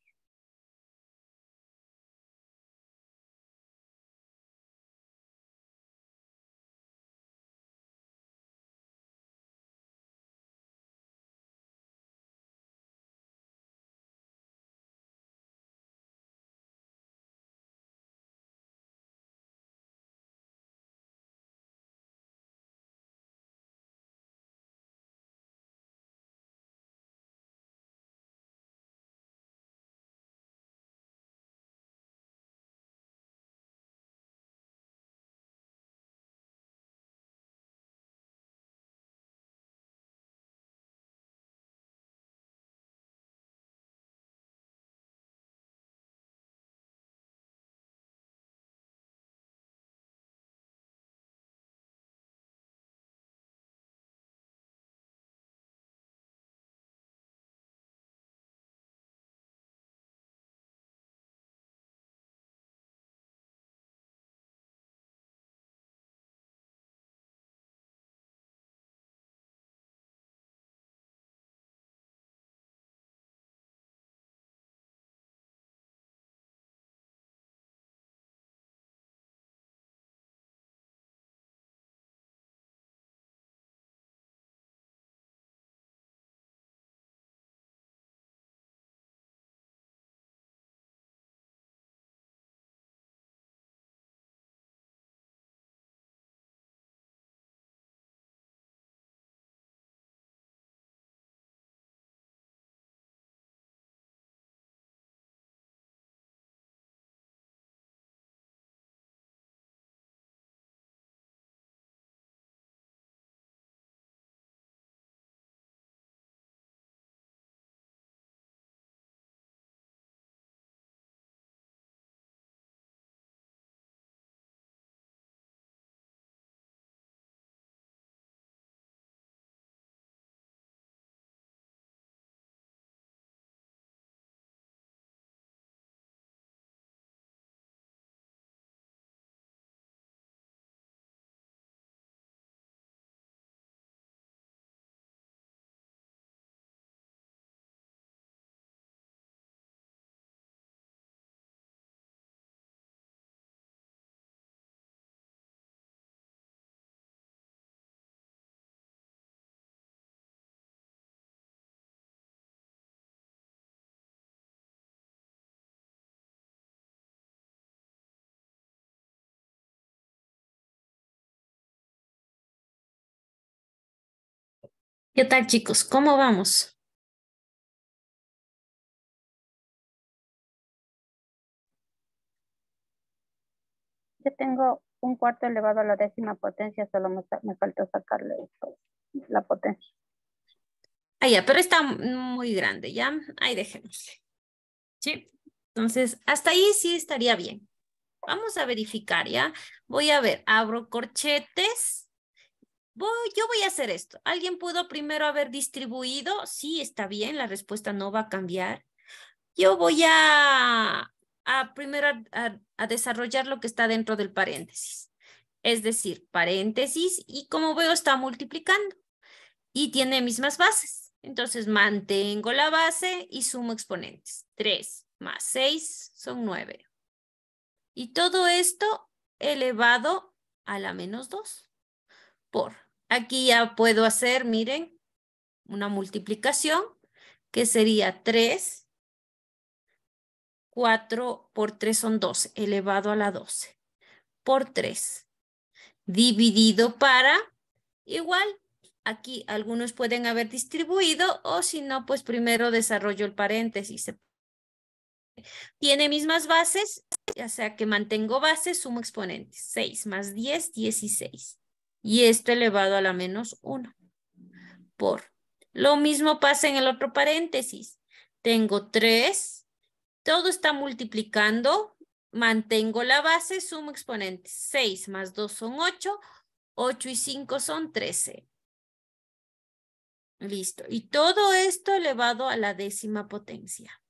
¿Qué tal chicos? ¿Cómo vamos? Yo tengo un cuarto elevado a la décima potencia, solo me, falta sacarle la potencia. Ah, ya, pero está muy grande, ¿ya? Ahí déjenme. Sí, entonces hasta ahí sí estaría bien. Vamos a verificar, ¿ya? Voy a ver, abro corchetes yo voy a hacer esto. Alguien pudo primero haber distribuido, sí, está bien, la respuesta no va a cambiar. Yo voy a, primero a, desarrollar lo que está dentro del paréntesis. Es decir, paréntesis y como veo está multiplicando y tiene mismas bases. Entonces mantengo la base y sumo exponentes. 3 más 6 son 9. Y todo esto elevado a la menos 2 por. Aquí ya puedo hacer, miren, una multiplicación que sería 3, 4 por 3 son 12, elevado a la 12, por 3, dividido para, igual, aquí algunos pueden haber distribuido o si no, pues primero desarrollo el paréntesis. Tiene mismas bases, ya sea que mantengo bases, sumo exponentes, 6 más 10, 16 y esto elevado a la menos 1 por. Lo mismo pasa en el otro paréntesis. Tengo 3, todo está multiplicando, mantengo la base, sumo exponentes. 6 más 2 son 8, 8 y 5 son 13. Listo. Y todo esto elevado a la décima potencia.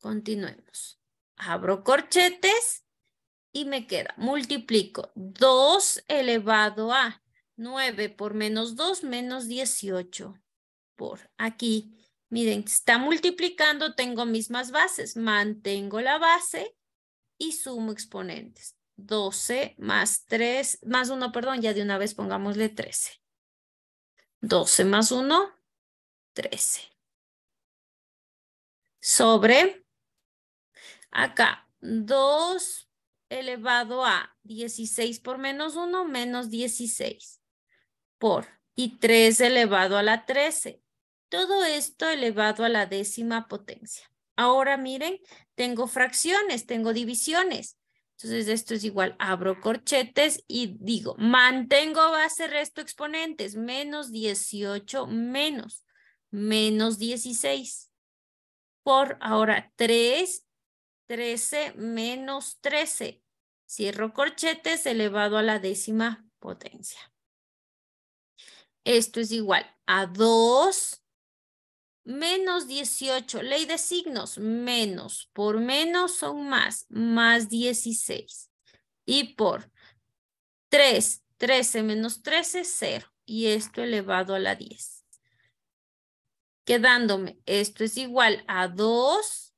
Continuemos. Abro corchetes y me queda, multiplico 2 elevado a 9 por menos 2 menos 18 por aquí. Miren, está multiplicando, tengo mismas bases, mantengo la base y sumo exponentes. 12 más 3, más 1, perdón, ya de una vez pongámosle 13. 12 más 1, 13. Sobre, acá, 2 elevado a 16 por menos 1 menos 16 por y 3 elevado a la 13. Todo esto elevado a la décima potencia. Ahora miren, tengo fracciones, tengo divisiones. Entonces esto es igual, abro corchetes y digo, mantengo base resto exponentes, menos 18 menos, menos 16 por ahora 3 13 menos 13. Cierro corchetes elevado a la décima potencia. Esto es igual a 2 menos 18. Ley de signos, menos por menos son más, más 16. Y por 3, 13 menos 13, 0. Y esto elevado a la 10. Quedándome, esto es igual a 2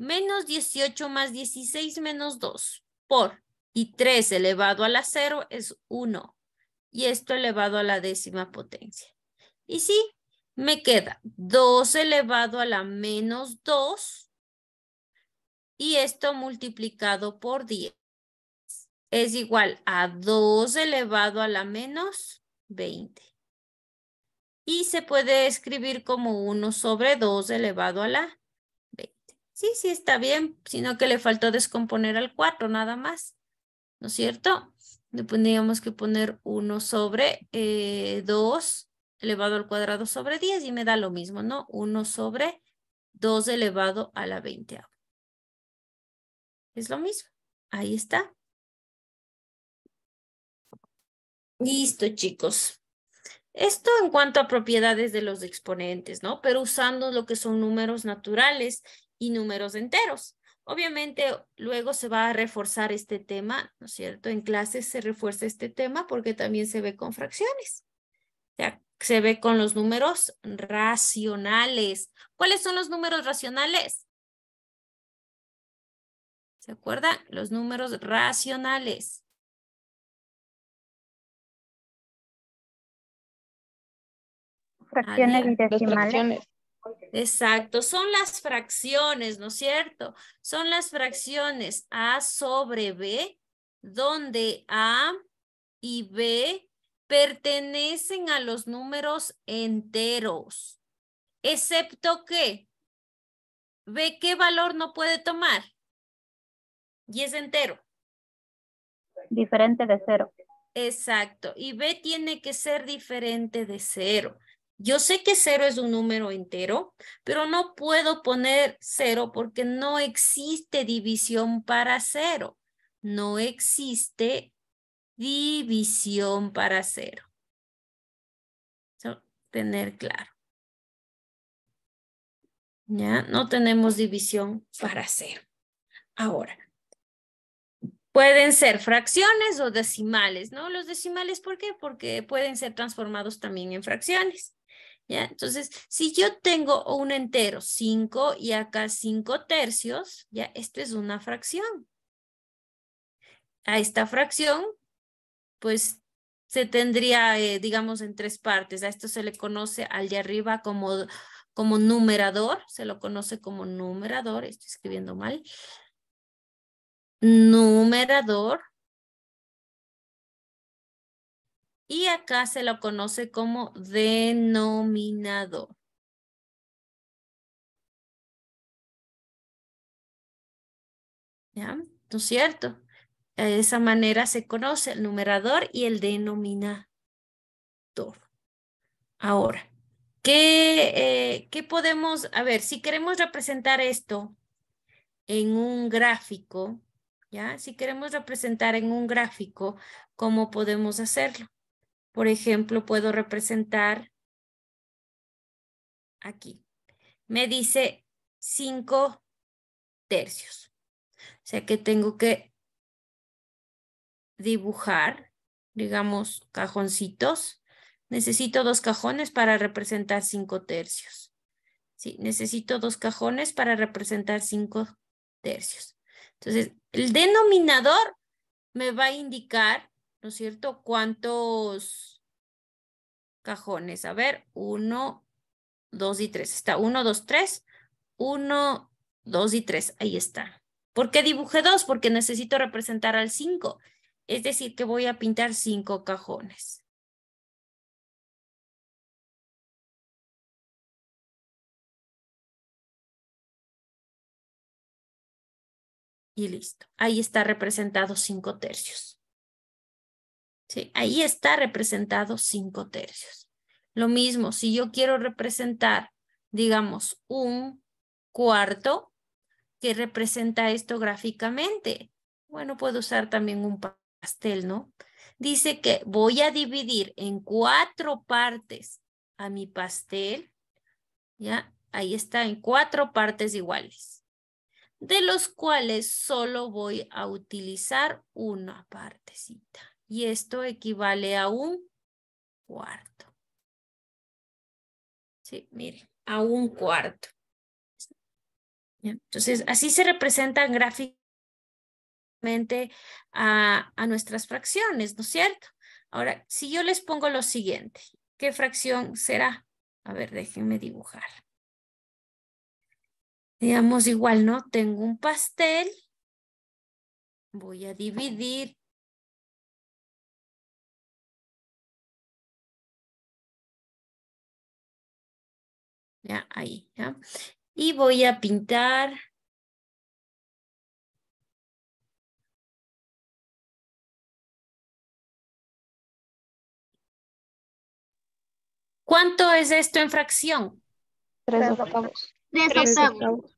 menos 18 más 16 menos 2 por, y 3 elevado a la 0 es 1, y esto elevado a la décima potencia. Y sí, me queda 2 elevado a la menos 2, y esto multiplicado por 10 es igual a 2 elevado a la menos 20. Y se puede escribir como 1 sobre 2 elevado a la Sí, sí, está bien, sino que le faltó descomponer al 4 nada más, ¿no es cierto? Le tendríamos que poner 1 sobre 2 eh, elevado al cuadrado sobre 10 y me da lo mismo, ¿no? 1 sobre 2 elevado a la 20. Es lo mismo. Ahí está. Listo, chicos. Esto en cuanto a propiedades de los exponentes, ¿no? Pero usando lo que son números naturales y números enteros. Obviamente, luego se va a reforzar este tema, ¿no es cierto? En clases se refuerza este tema porque también se ve con fracciones. sea, se ve con los números racionales. ¿Cuáles son los números racionales? ¿Se acuerdan? Los números racionales. Fracciones y decimales. Exacto, son las fracciones, ¿no es cierto? Son las fracciones A sobre B, donde A y B pertenecen a los números enteros, excepto que B qué valor no puede tomar y es entero. Diferente de cero. Exacto, y B tiene que ser diferente de cero. Yo sé que cero es un número entero, pero no puedo poner cero porque no existe división para cero. No existe división para cero. tener claro. Ya, no tenemos división para cero. Ahora, pueden ser fracciones o decimales, ¿no? Los decimales, ¿por qué? Porque pueden ser transformados también en fracciones. Entonces, si yo tengo un entero 5 y acá 5 tercios, ya esto es una fracción. A esta fracción, pues se tendría, eh, digamos, en tres partes. A esto se le conoce al de arriba como, como numerador, se lo conoce como numerador, estoy escribiendo mal. Numerador, Y acá se lo conoce como denominador. ¿Ya? ¿No es cierto? De esa manera se conoce el numerador y el denominador. Ahora, ¿qué, eh, ¿qué podemos, a ver, si queremos representar esto en un gráfico, ¿ya? Si queremos representar en un gráfico, ¿cómo podemos hacerlo? Por ejemplo, puedo representar aquí. Me dice cinco tercios. O sea que tengo que dibujar, digamos, cajoncitos. Necesito dos cajones para representar cinco tercios. Sí, necesito dos cajones para representar cinco tercios. Entonces, el denominador me va a indicar ¿no es cierto? ¿Cuántos cajones? A ver, uno, dos y tres. Está uno, dos, tres. Uno, dos y tres. Ahí está. ¿Por qué dibujé dos? Porque necesito representar al cinco. Es decir, que voy a pintar cinco cajones. Y listo. Ahí está representado cinco tercios. Ahí está representado cinco tercios. Lo mismo, si yo quiero representar, digamos, un cuarto, ¿qué representa esto gráficamente? Bueno, puedo usar también un pastel, ¿no? Dice que voy a dividir en cuatro partes a mi pastel, ¿ya? Ahí está, en cuatro partes iguales, de los cuales solo voy a utilizar una partecita y esto equivale a un cuarto. Sí, miren, a un cuarto. Entonces, así se representan gráficamente a, a nuestras fracciones, ¿no es cierto? Ahora, si yo les pongo lo siguiente, ¿qué fracción será? A ver, déjenme dibujar. Digamos igual, ¿no? Tengo un pastel, voy a dividir ahí, Y voy a pintar. ¿Cuánto es esto en fracción? Tres octavos. Tres octavos.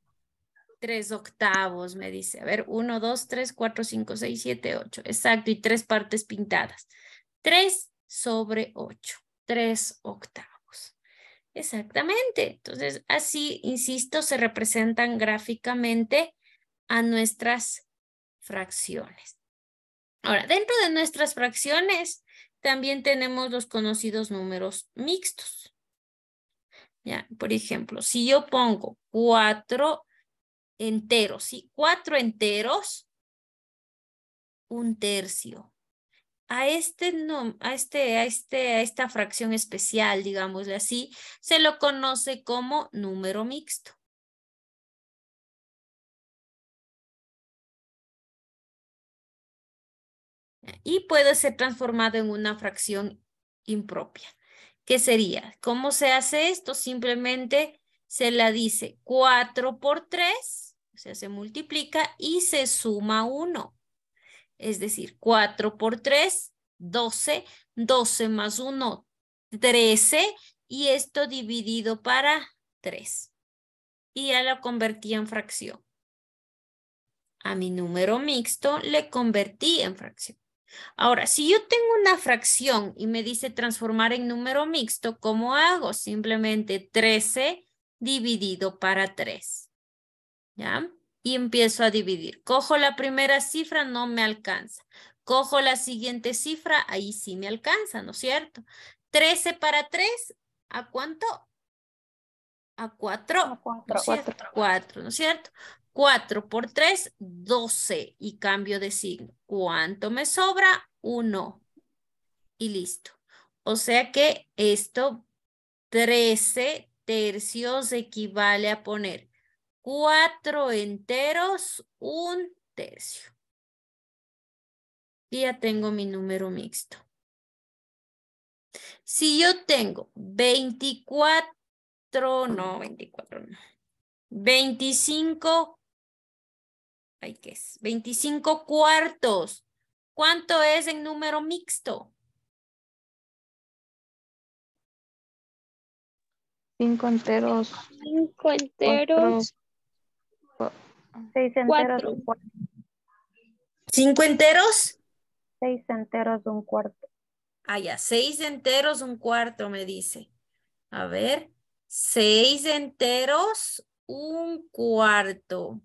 Tres octavos, me dice. A ver, uno, dos, tres, cuatro, cinco, seis, siete, ocho. Exacto, y tres partes pintadas. Tres sobre ocho. Tres octavos. Exactamente. Entonces, así, insisto, se representan gráficamente a nuestras fracciones. Ahora, dentro de nuestras fracciones también tenemos los conocidos números mixtos. Ya, por ejemplo, si yo pongo cuatro enteros, ¿sí? cuatro enteros, un tercio. Este a este, a este, esta fracción especial, digámosle así, se lo conoce como número mixto. Y puede ser transformado en una fracción impropia. ¿Qué sería? ¿Cómo se hace esto? Simplemente se la dice 4 por 3, o sea, se multiplica y se suma 1 es decir, 4 por 3, 12, 12 más 1, 13, y esto dividido para 3. Y ya lo convertí en fracción. A mi número mixto le convertí en fracción. Ahora, si yo tengo una fracción y me dice transformar en número mixto, ¿cómo hago? Simplemente 13 dividido para 3. ¿Ya? y empiezo a dividir. Cojo la primera cifra, no me alcanza. Cojo la siguiente cifra, ahí sí me alcanza, ¿no es cierto? 13 para 3, ¿a cuánto? A 4. A 4, ¿no es cierto? 4 por 3, 12 y cambio de signo. ¿Cuánto me sobra? 1. Y listo. O sea que esto, 13 tercios equivale a poner cuatro enteros, un tercio. ya tengo mi número mixto. Si yo tengo 24, no, 24 no. 25, ay, ¿qué es? 25 cuartos. ¿Cuánto es en número mixto? 5 enteros. 5 enteros. Seis enteros un cuarto. ¿Cinco enteros? Seis enteros de un cuarto. Ah, ya, seis enteros un cuarto me dice. A ver, seis enteros un cuarto.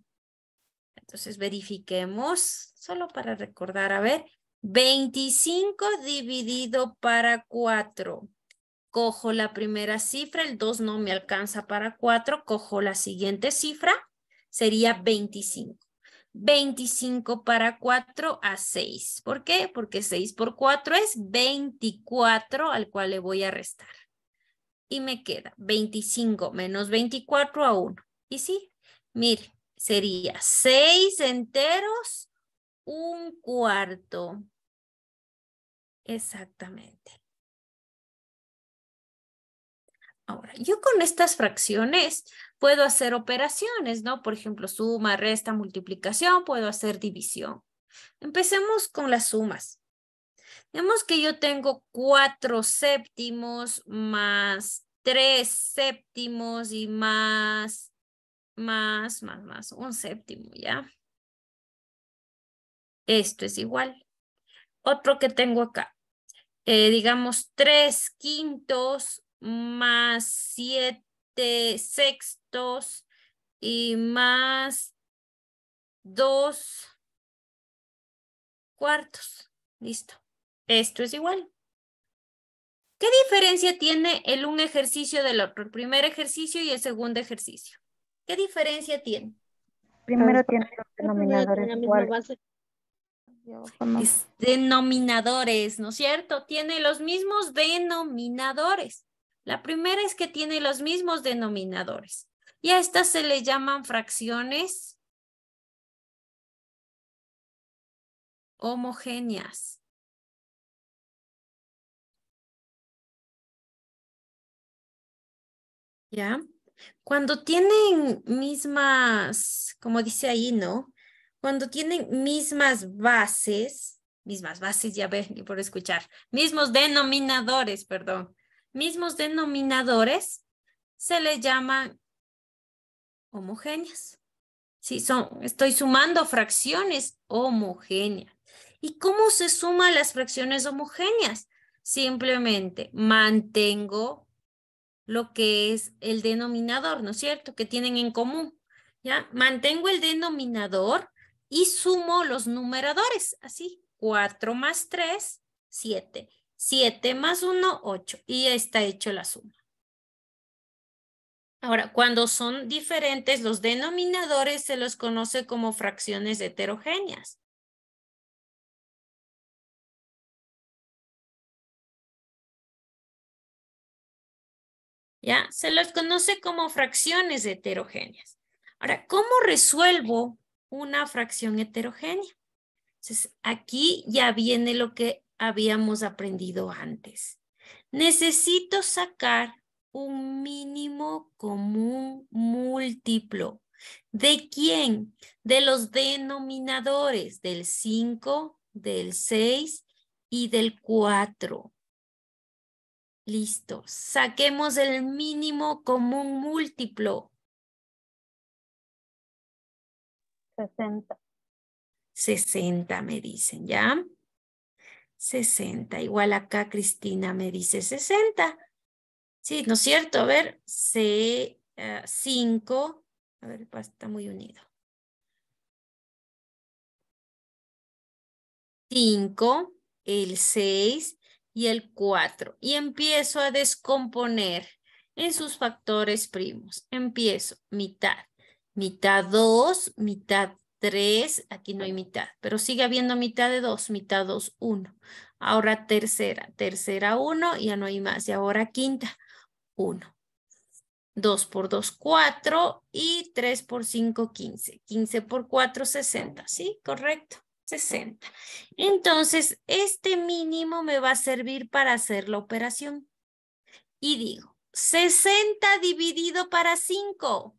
Entonces verifiquemos, solo para recordar, a ver, 25 dividido para 4. Cojo la primera cifra, el 2 no me alcanza para 4, cojo la siguiente cifra sería 25. 25 para 4 a 6. ¿Por qué? Porque 6 por 4 es 24 al cual le voy a restar. Y me queda 25 menos 24 a 1. Y sí, mire, sería 6 enteros, un cuarto. Exactamente. Ahora, yo con estas fracciones puedo hacer operaciones, ¿no? Por ejemplo, suma, resta, multiplicación, puedo hacer división. Empecemos con las sumas. Vemos que yo tengo cuatro séptimos más tres séptimos y más, más, más, más, un séptimo, ¿ya? Esto es igual. Otro que tengo acá, eh, digamos tres quintos más 7 sextos dos y más dos cuartos. Listo. Esto es igual. ¿Qué diferencia tiene el un ejercicio del otro? El primer ejercicio y el segundo ejercicio. ¿Qué diferencia tiene? Primero ah, tiene los denominadores denominadores, ¿no es cierto? Tiene los mismos denominadores. La primera es que tiene los mismos denominadores. Y a estas se le llaman fracciones homogéneas. ¿Ya? Cuando tienen mismas, como dice ahí, ¿no? Cuando tienen mismas bases, mismas bases, ya ven, por escuchar, mismos denominadores, perdón, mismos denominadores, se le llaman homogéneas. Sí, son, estoy sumando fracciones homogéneas. ¿Y cómo se suman las fracciones homogéneas? Simplemente mantengo lo que es el denominador, ¿no es cierto? Que tienen en común. ¿ya? Mantengo el denominador y sumo los numeradores, así. 4 más 3, 7. 7 más 1, 8. Y ya está hecho la suma. Ahora, cuando son diferentes, los denominadores se los conoce como fracciones heterogéneas. ¿Ya? Se los conoce como fracciones heterogéneas. Ahora, ¿cómo resuelvo una fracción heterogénea? Entonces, aquí ya viene lo que habíamos aprendido antes. Necesito sacar un mínimo común múltiplo. ¿De quién? De los denominadores del 5, del 6 y del 4. Listo. Saquemos el mínimo común múltiplo. 60. 60 me dicen, ¿ya? 60. Igual acá Cristina me dice 60. Sí, ¿no es cierto? A ver, C5. Ah, a ver, está muy unido. 5, el 6 y el 4. Y empiezo a descomponer en sus factores primos. Empiezo mitad, mitad 2, mitad 3, aquí no hay mitad, pero sigue habiendo mitad de 2, mitad 2, 1. Ahora tercera, tercera 1, ya no hay más. Y ahora quinta, 1. 2 por 2, 4 y 3 por 5, 15. 15 por 4, 60, ¿sí? Correcto, 60. Entonces, este mínimo me va a servir para hacer la operación. Y digo, 60 dividido para 5.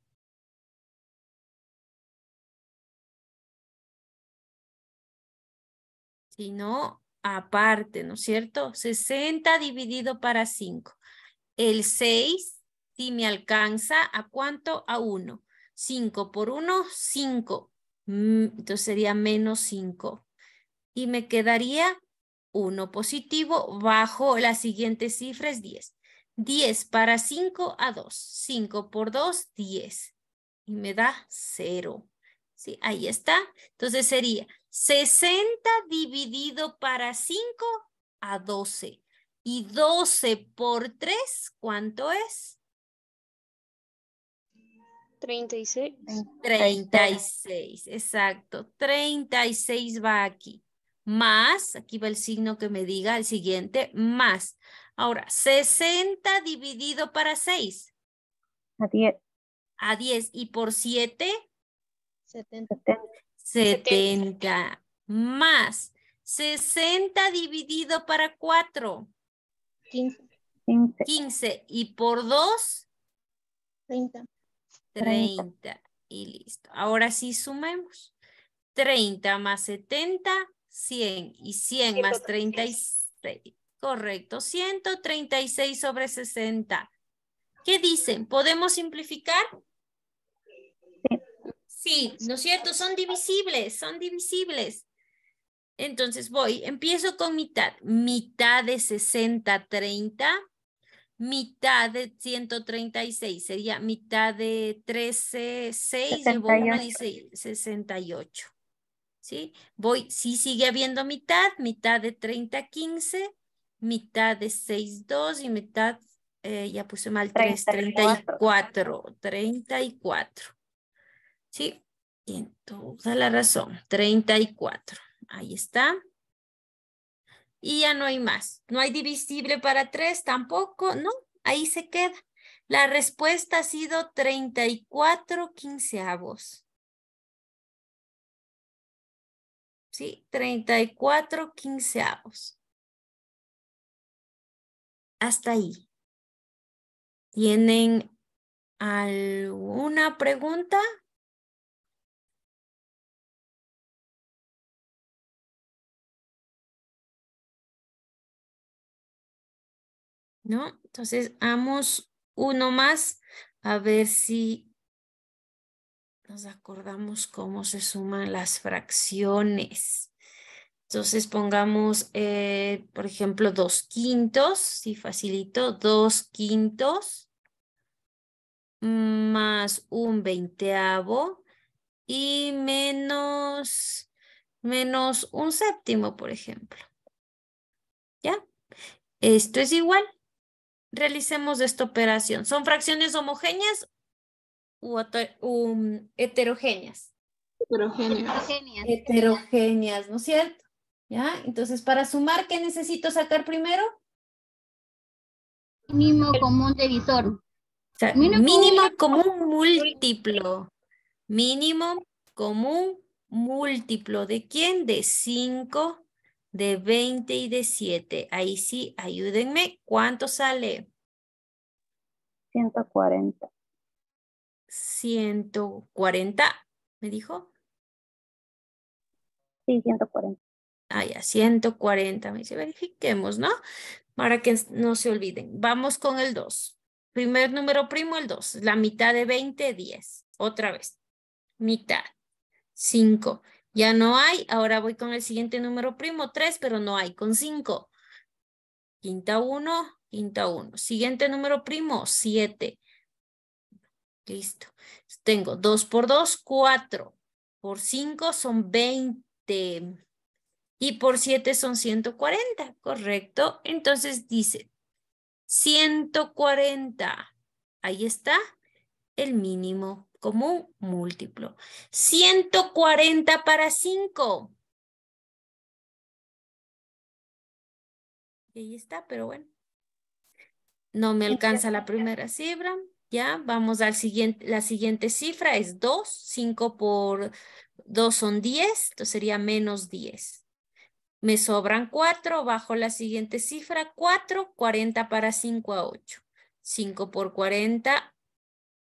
Si no, aparte, ¿no es cierto? 60 dividido para 5. El 6, si me alcanza, ¿a cuánto? A 1. 5 por 1, 5. Mm, entonces sería menos 5. Y me quedaría 1 positivo bajo la siguiente cifra es 10. 10 para 5 a 2. 5 por 2, 10. Y me da 0. ¿Sí? Ahí está. Entonces sería 60 dividido para 5 a 12. Y 12 por 3, ¿cuánto es? 36. 36, exacto. 36 va aquí. Más, aquí va el signo que me diga el siguiente, más. Ahora, 60 dividido para 6. A 10. A 10. ¿Y por 7? 70. 70. 70. Más. 60 dividido para 4. 15. ¿Y por 2? 30. 30. Y listo. Ahora sí sumemos. 30 más 70, 100. Y 100 más 36. Correcto. 136 sobre 60. ¿Qué dicen? ¿Podemos simplificar? sí, ¿no es cierto? Son divisibles, son divisibles. Entonces voy, empiezo con mitad, mitad de 60, 30, mitad de 136, sería mitad de 13, 6, 68. Y 68. ¿Sí? Voy, sí sigue habiendo mitad, mitad de 30, 15, mitad de 6, 2 y mitad, eh, ya puse mal 3, 34, 34. ¿Sí? Tiene toda la razón, 34. Ahí está. Y ya no hay más. No hay divisible para tres tampoco, ¿no? Ahí se queda. La respuesta ha sido 34 quinceavos. Sí, 34 quinceavos. Hasta ahí. ¿Tienen alguna pregunta? ¿no? Entonces, vamos uno más a ver si nos acordamos cómo se suman las fracciones. Entonces pongamos, eh, por ejemplo, dos quintos, si facilito, dos quintos más un veinteavo y menos un séptimo, por ejemplo. ¿Ya? Esto es igual realicemos esta operación. ¿Son fracciones homogéneas o mm, heterogéneas? Heterogéneas. Heterogéneas, ¿no es cierto? ¿Ya? Entonces, para sumar, ¿qué necesito sacar primero? Mínimo común divisor. mínimo, común, múltiplo. Mínimo común múltiplo. ¿De quién? De 5 de 20 y de 7. Ahí sí, ayúdenme. ¿Cuánto sale? 140. 140, me dijo. Sí, 140. Ah, ya, 140. Me dice, verifiquemos, ¿no? Para que no se olviden. Vamos con el 2. Primer número primo, el 2. La mitad de 20, 10. Otra vez. Mitad. 5. Ya no hay, ahora voy con el siguiente número primo, 3, pero no hay, con 5. Quinta 1, quinta 1. Siguiente número primo, 7. Listo. Tengo 2 por 2, 4. Por 5 son 20. Y por 7 son 140, ¿correcto? Entonces dice 140. Ahí está el mínimo común múltiplo. 140 para 5. ahí está, pero bueno. No me alcanza la primera cifra. Ya, vamos al siguiente, la siguiente cifra es 2. 5 por 2 son 10, entonces sería menos 10. Me sobran 4, bajo la siguiente cifra, 4, 40 para 5 a 8. 5 por 40,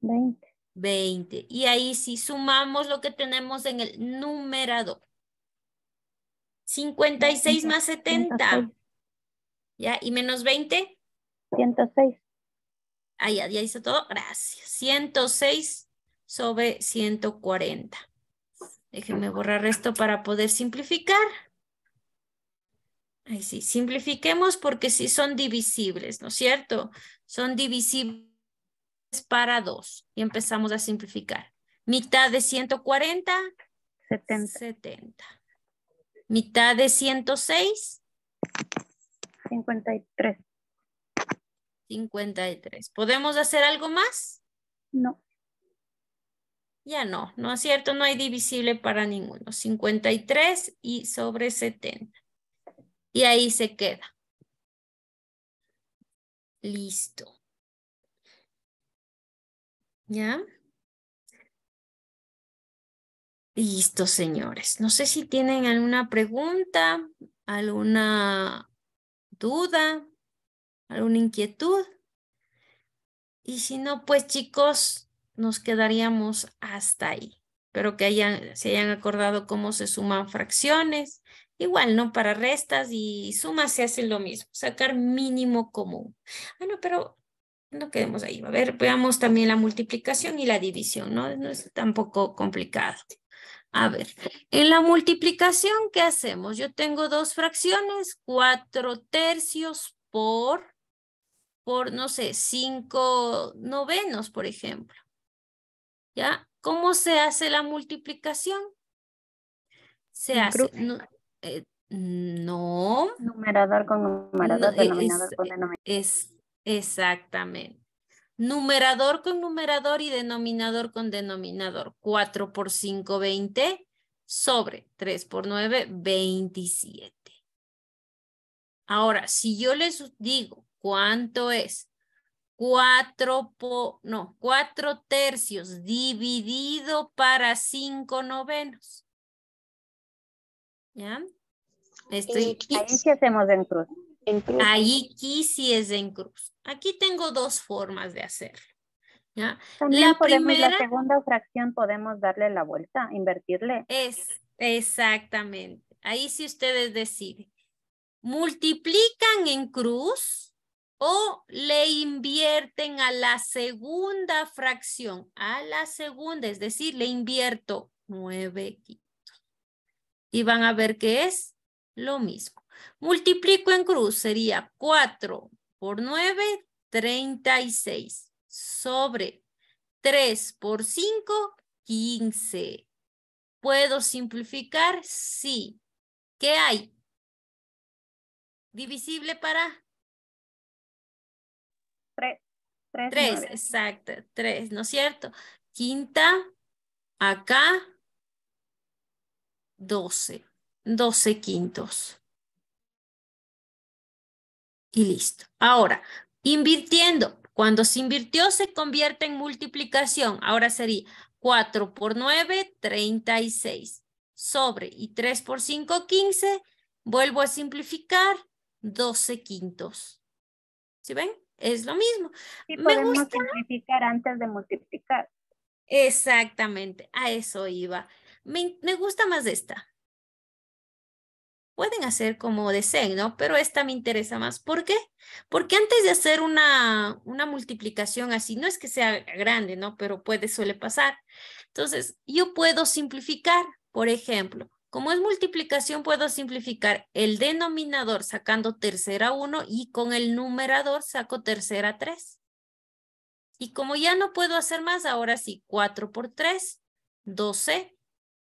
20. 20. Y ahí sí sumamos lo que tenemos en el numerador. 56 más 70. ¿Ya? ¿Y menos 20? 106. Ahí ya, ya hizo todo. Gracias. 106 sobre 140. Déjenme borrar esto para poder simplificar. Ahí sí, simplifiquemos porque sí son divisibles, ¿no es cierto? Son divisibles para dos y empezamos a simplificar. Mitad de 140, 70. 70. Mitad de 106, 53. 53. ¿Podemos hacer algo más? No. Ya no, ¿no es cierto? No hay divisible para ninguno. 53 y sobre 70. Y ahí se queda. Listo. ¿Ya? Listo, señores. No sé si tienen alguna pregunta, alguna duda, alguna inquietud. Y si no, pues chicos, nos quedaríamos hasta ahí. Espero que hayan, se hayan acordado cómo se suman fracciones. Igual, ¿no? Para restas y sumas se hace lo mismo, sacar mínimo común. Ah, no, pero no quedemos ahí. A ver, veamos también la multiplicación y la división, ¿no? No es tampoco complicado. A ver, en la multiplicación, ¿qué hacemos? Yo tengo dos fracciones, cuatro tercios por, por no sé, cinco novenos, por ejemplo. ¿Ya? ¿Cómo se hace la multiplicación? Se hace... Eh, no, Numerador con numerador, denominador con e, denominador. Es, e, Exactamente. Numerador con numerador y denominador con denominador. 4 por 5, 20 sobre 3 por 9, 27. Ahora, si yo les digo cuánto es 4 por, no, 4 tercios dividido para 5 novenos. ¿Ya? Eh, ahí sí hacemos En cruz. Ahí sí es en cruz. Aquí tengo dos formas de hacerlo. ¿ya? También la podemos, primera, la segunda fracción podemos darle la vuelta, invertirle. Es, exactamente. Ahí sí ustedes deciden. Multiplican en cruz o le invierten a la segunda fracción, a la segunda, es decir, le invierto nueve quitos. Y van a ver que es lo mismo. Multiplico en cruz, sería cuatro por 9, 36 sobre 3 por 5, 15. ¿Puedo simplificar? Sí. ¿Qué hay? Divisible para 3. 3, exacto. 3, ¿no es cierto? Quinta, acá, 12. 12 quintos. Y listo. Ahora, invirtiendo. Cuando se invirtió se convierte en multiplicación. Ahora sería 4 por 9, 36. Sobre y 3 por 5, 15. Vuelvo a simplificar, 12 quintos. ¿Sí ven? Es lo mismo. Sí, Me podemos gusta... simplificar antes de multiplicar. Exactamente, a eso iba. Me, me, gusta más esta pueden hacer como deseen, ¿no? Pero esta me interesa más. ¿Por qué? Porque antes de hacer una, una multiplicación así, no es que sea grande, ¿no? Pero puede, suele pasar. Entonces, yo puedo simplificar, por ejemplo, como es multiplicación, puedo simplificar el denominador sacando tercera 1 y con el numerador saco tercera 3. Y como ya no puedo hacer más, ahora sí, 4 por 3, 12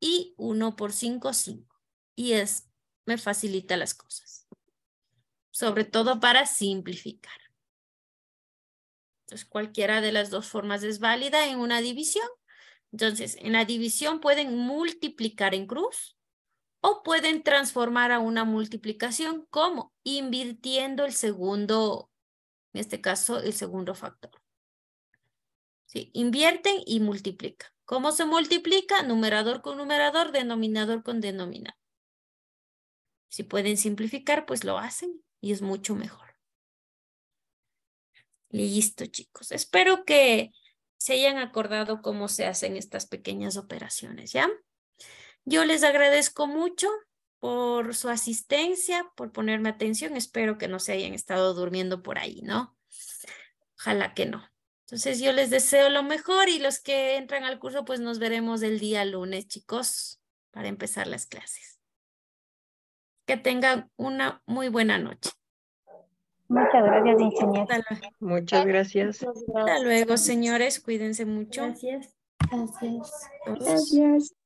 y 1 por 5, 5. Y es facilita las cosas. Sobre todo para simplificar. Entonces, cualquiera de las dos formas es válida en una división. Entonces, en la división pueden multiplicar en cruz o pueden transformar a una multiplicación como invirtiendo el segundo, en este caso, el segundo factor. Sí, invierten y multiplican. ¿Cómo se multiplica? Numerador con numerador, denominador con denominador. Si pueden simplificar, pues lo hacen y es mucho mejor. Listo, chicos. Espero que se hayan acordado cómo se hacen estas pequeñas operaciones, ¿ya? Yo les agradezco mucho por su asistencia, por ponerme atención. Espero que no se hayan estado durmiendo por ahí, ¿no? Ojalá que no. Entonces yo les deseo lo mejor y los que entran al curso, pues nos veremos el día lunes, chicos, para empezar las clases. Que tengan una muy buena noche. Muchas gracias, ingeniero. Muchas gracias. Hasta luego, señores. Cuídense mucho. Gracias. Gracias. Gracias.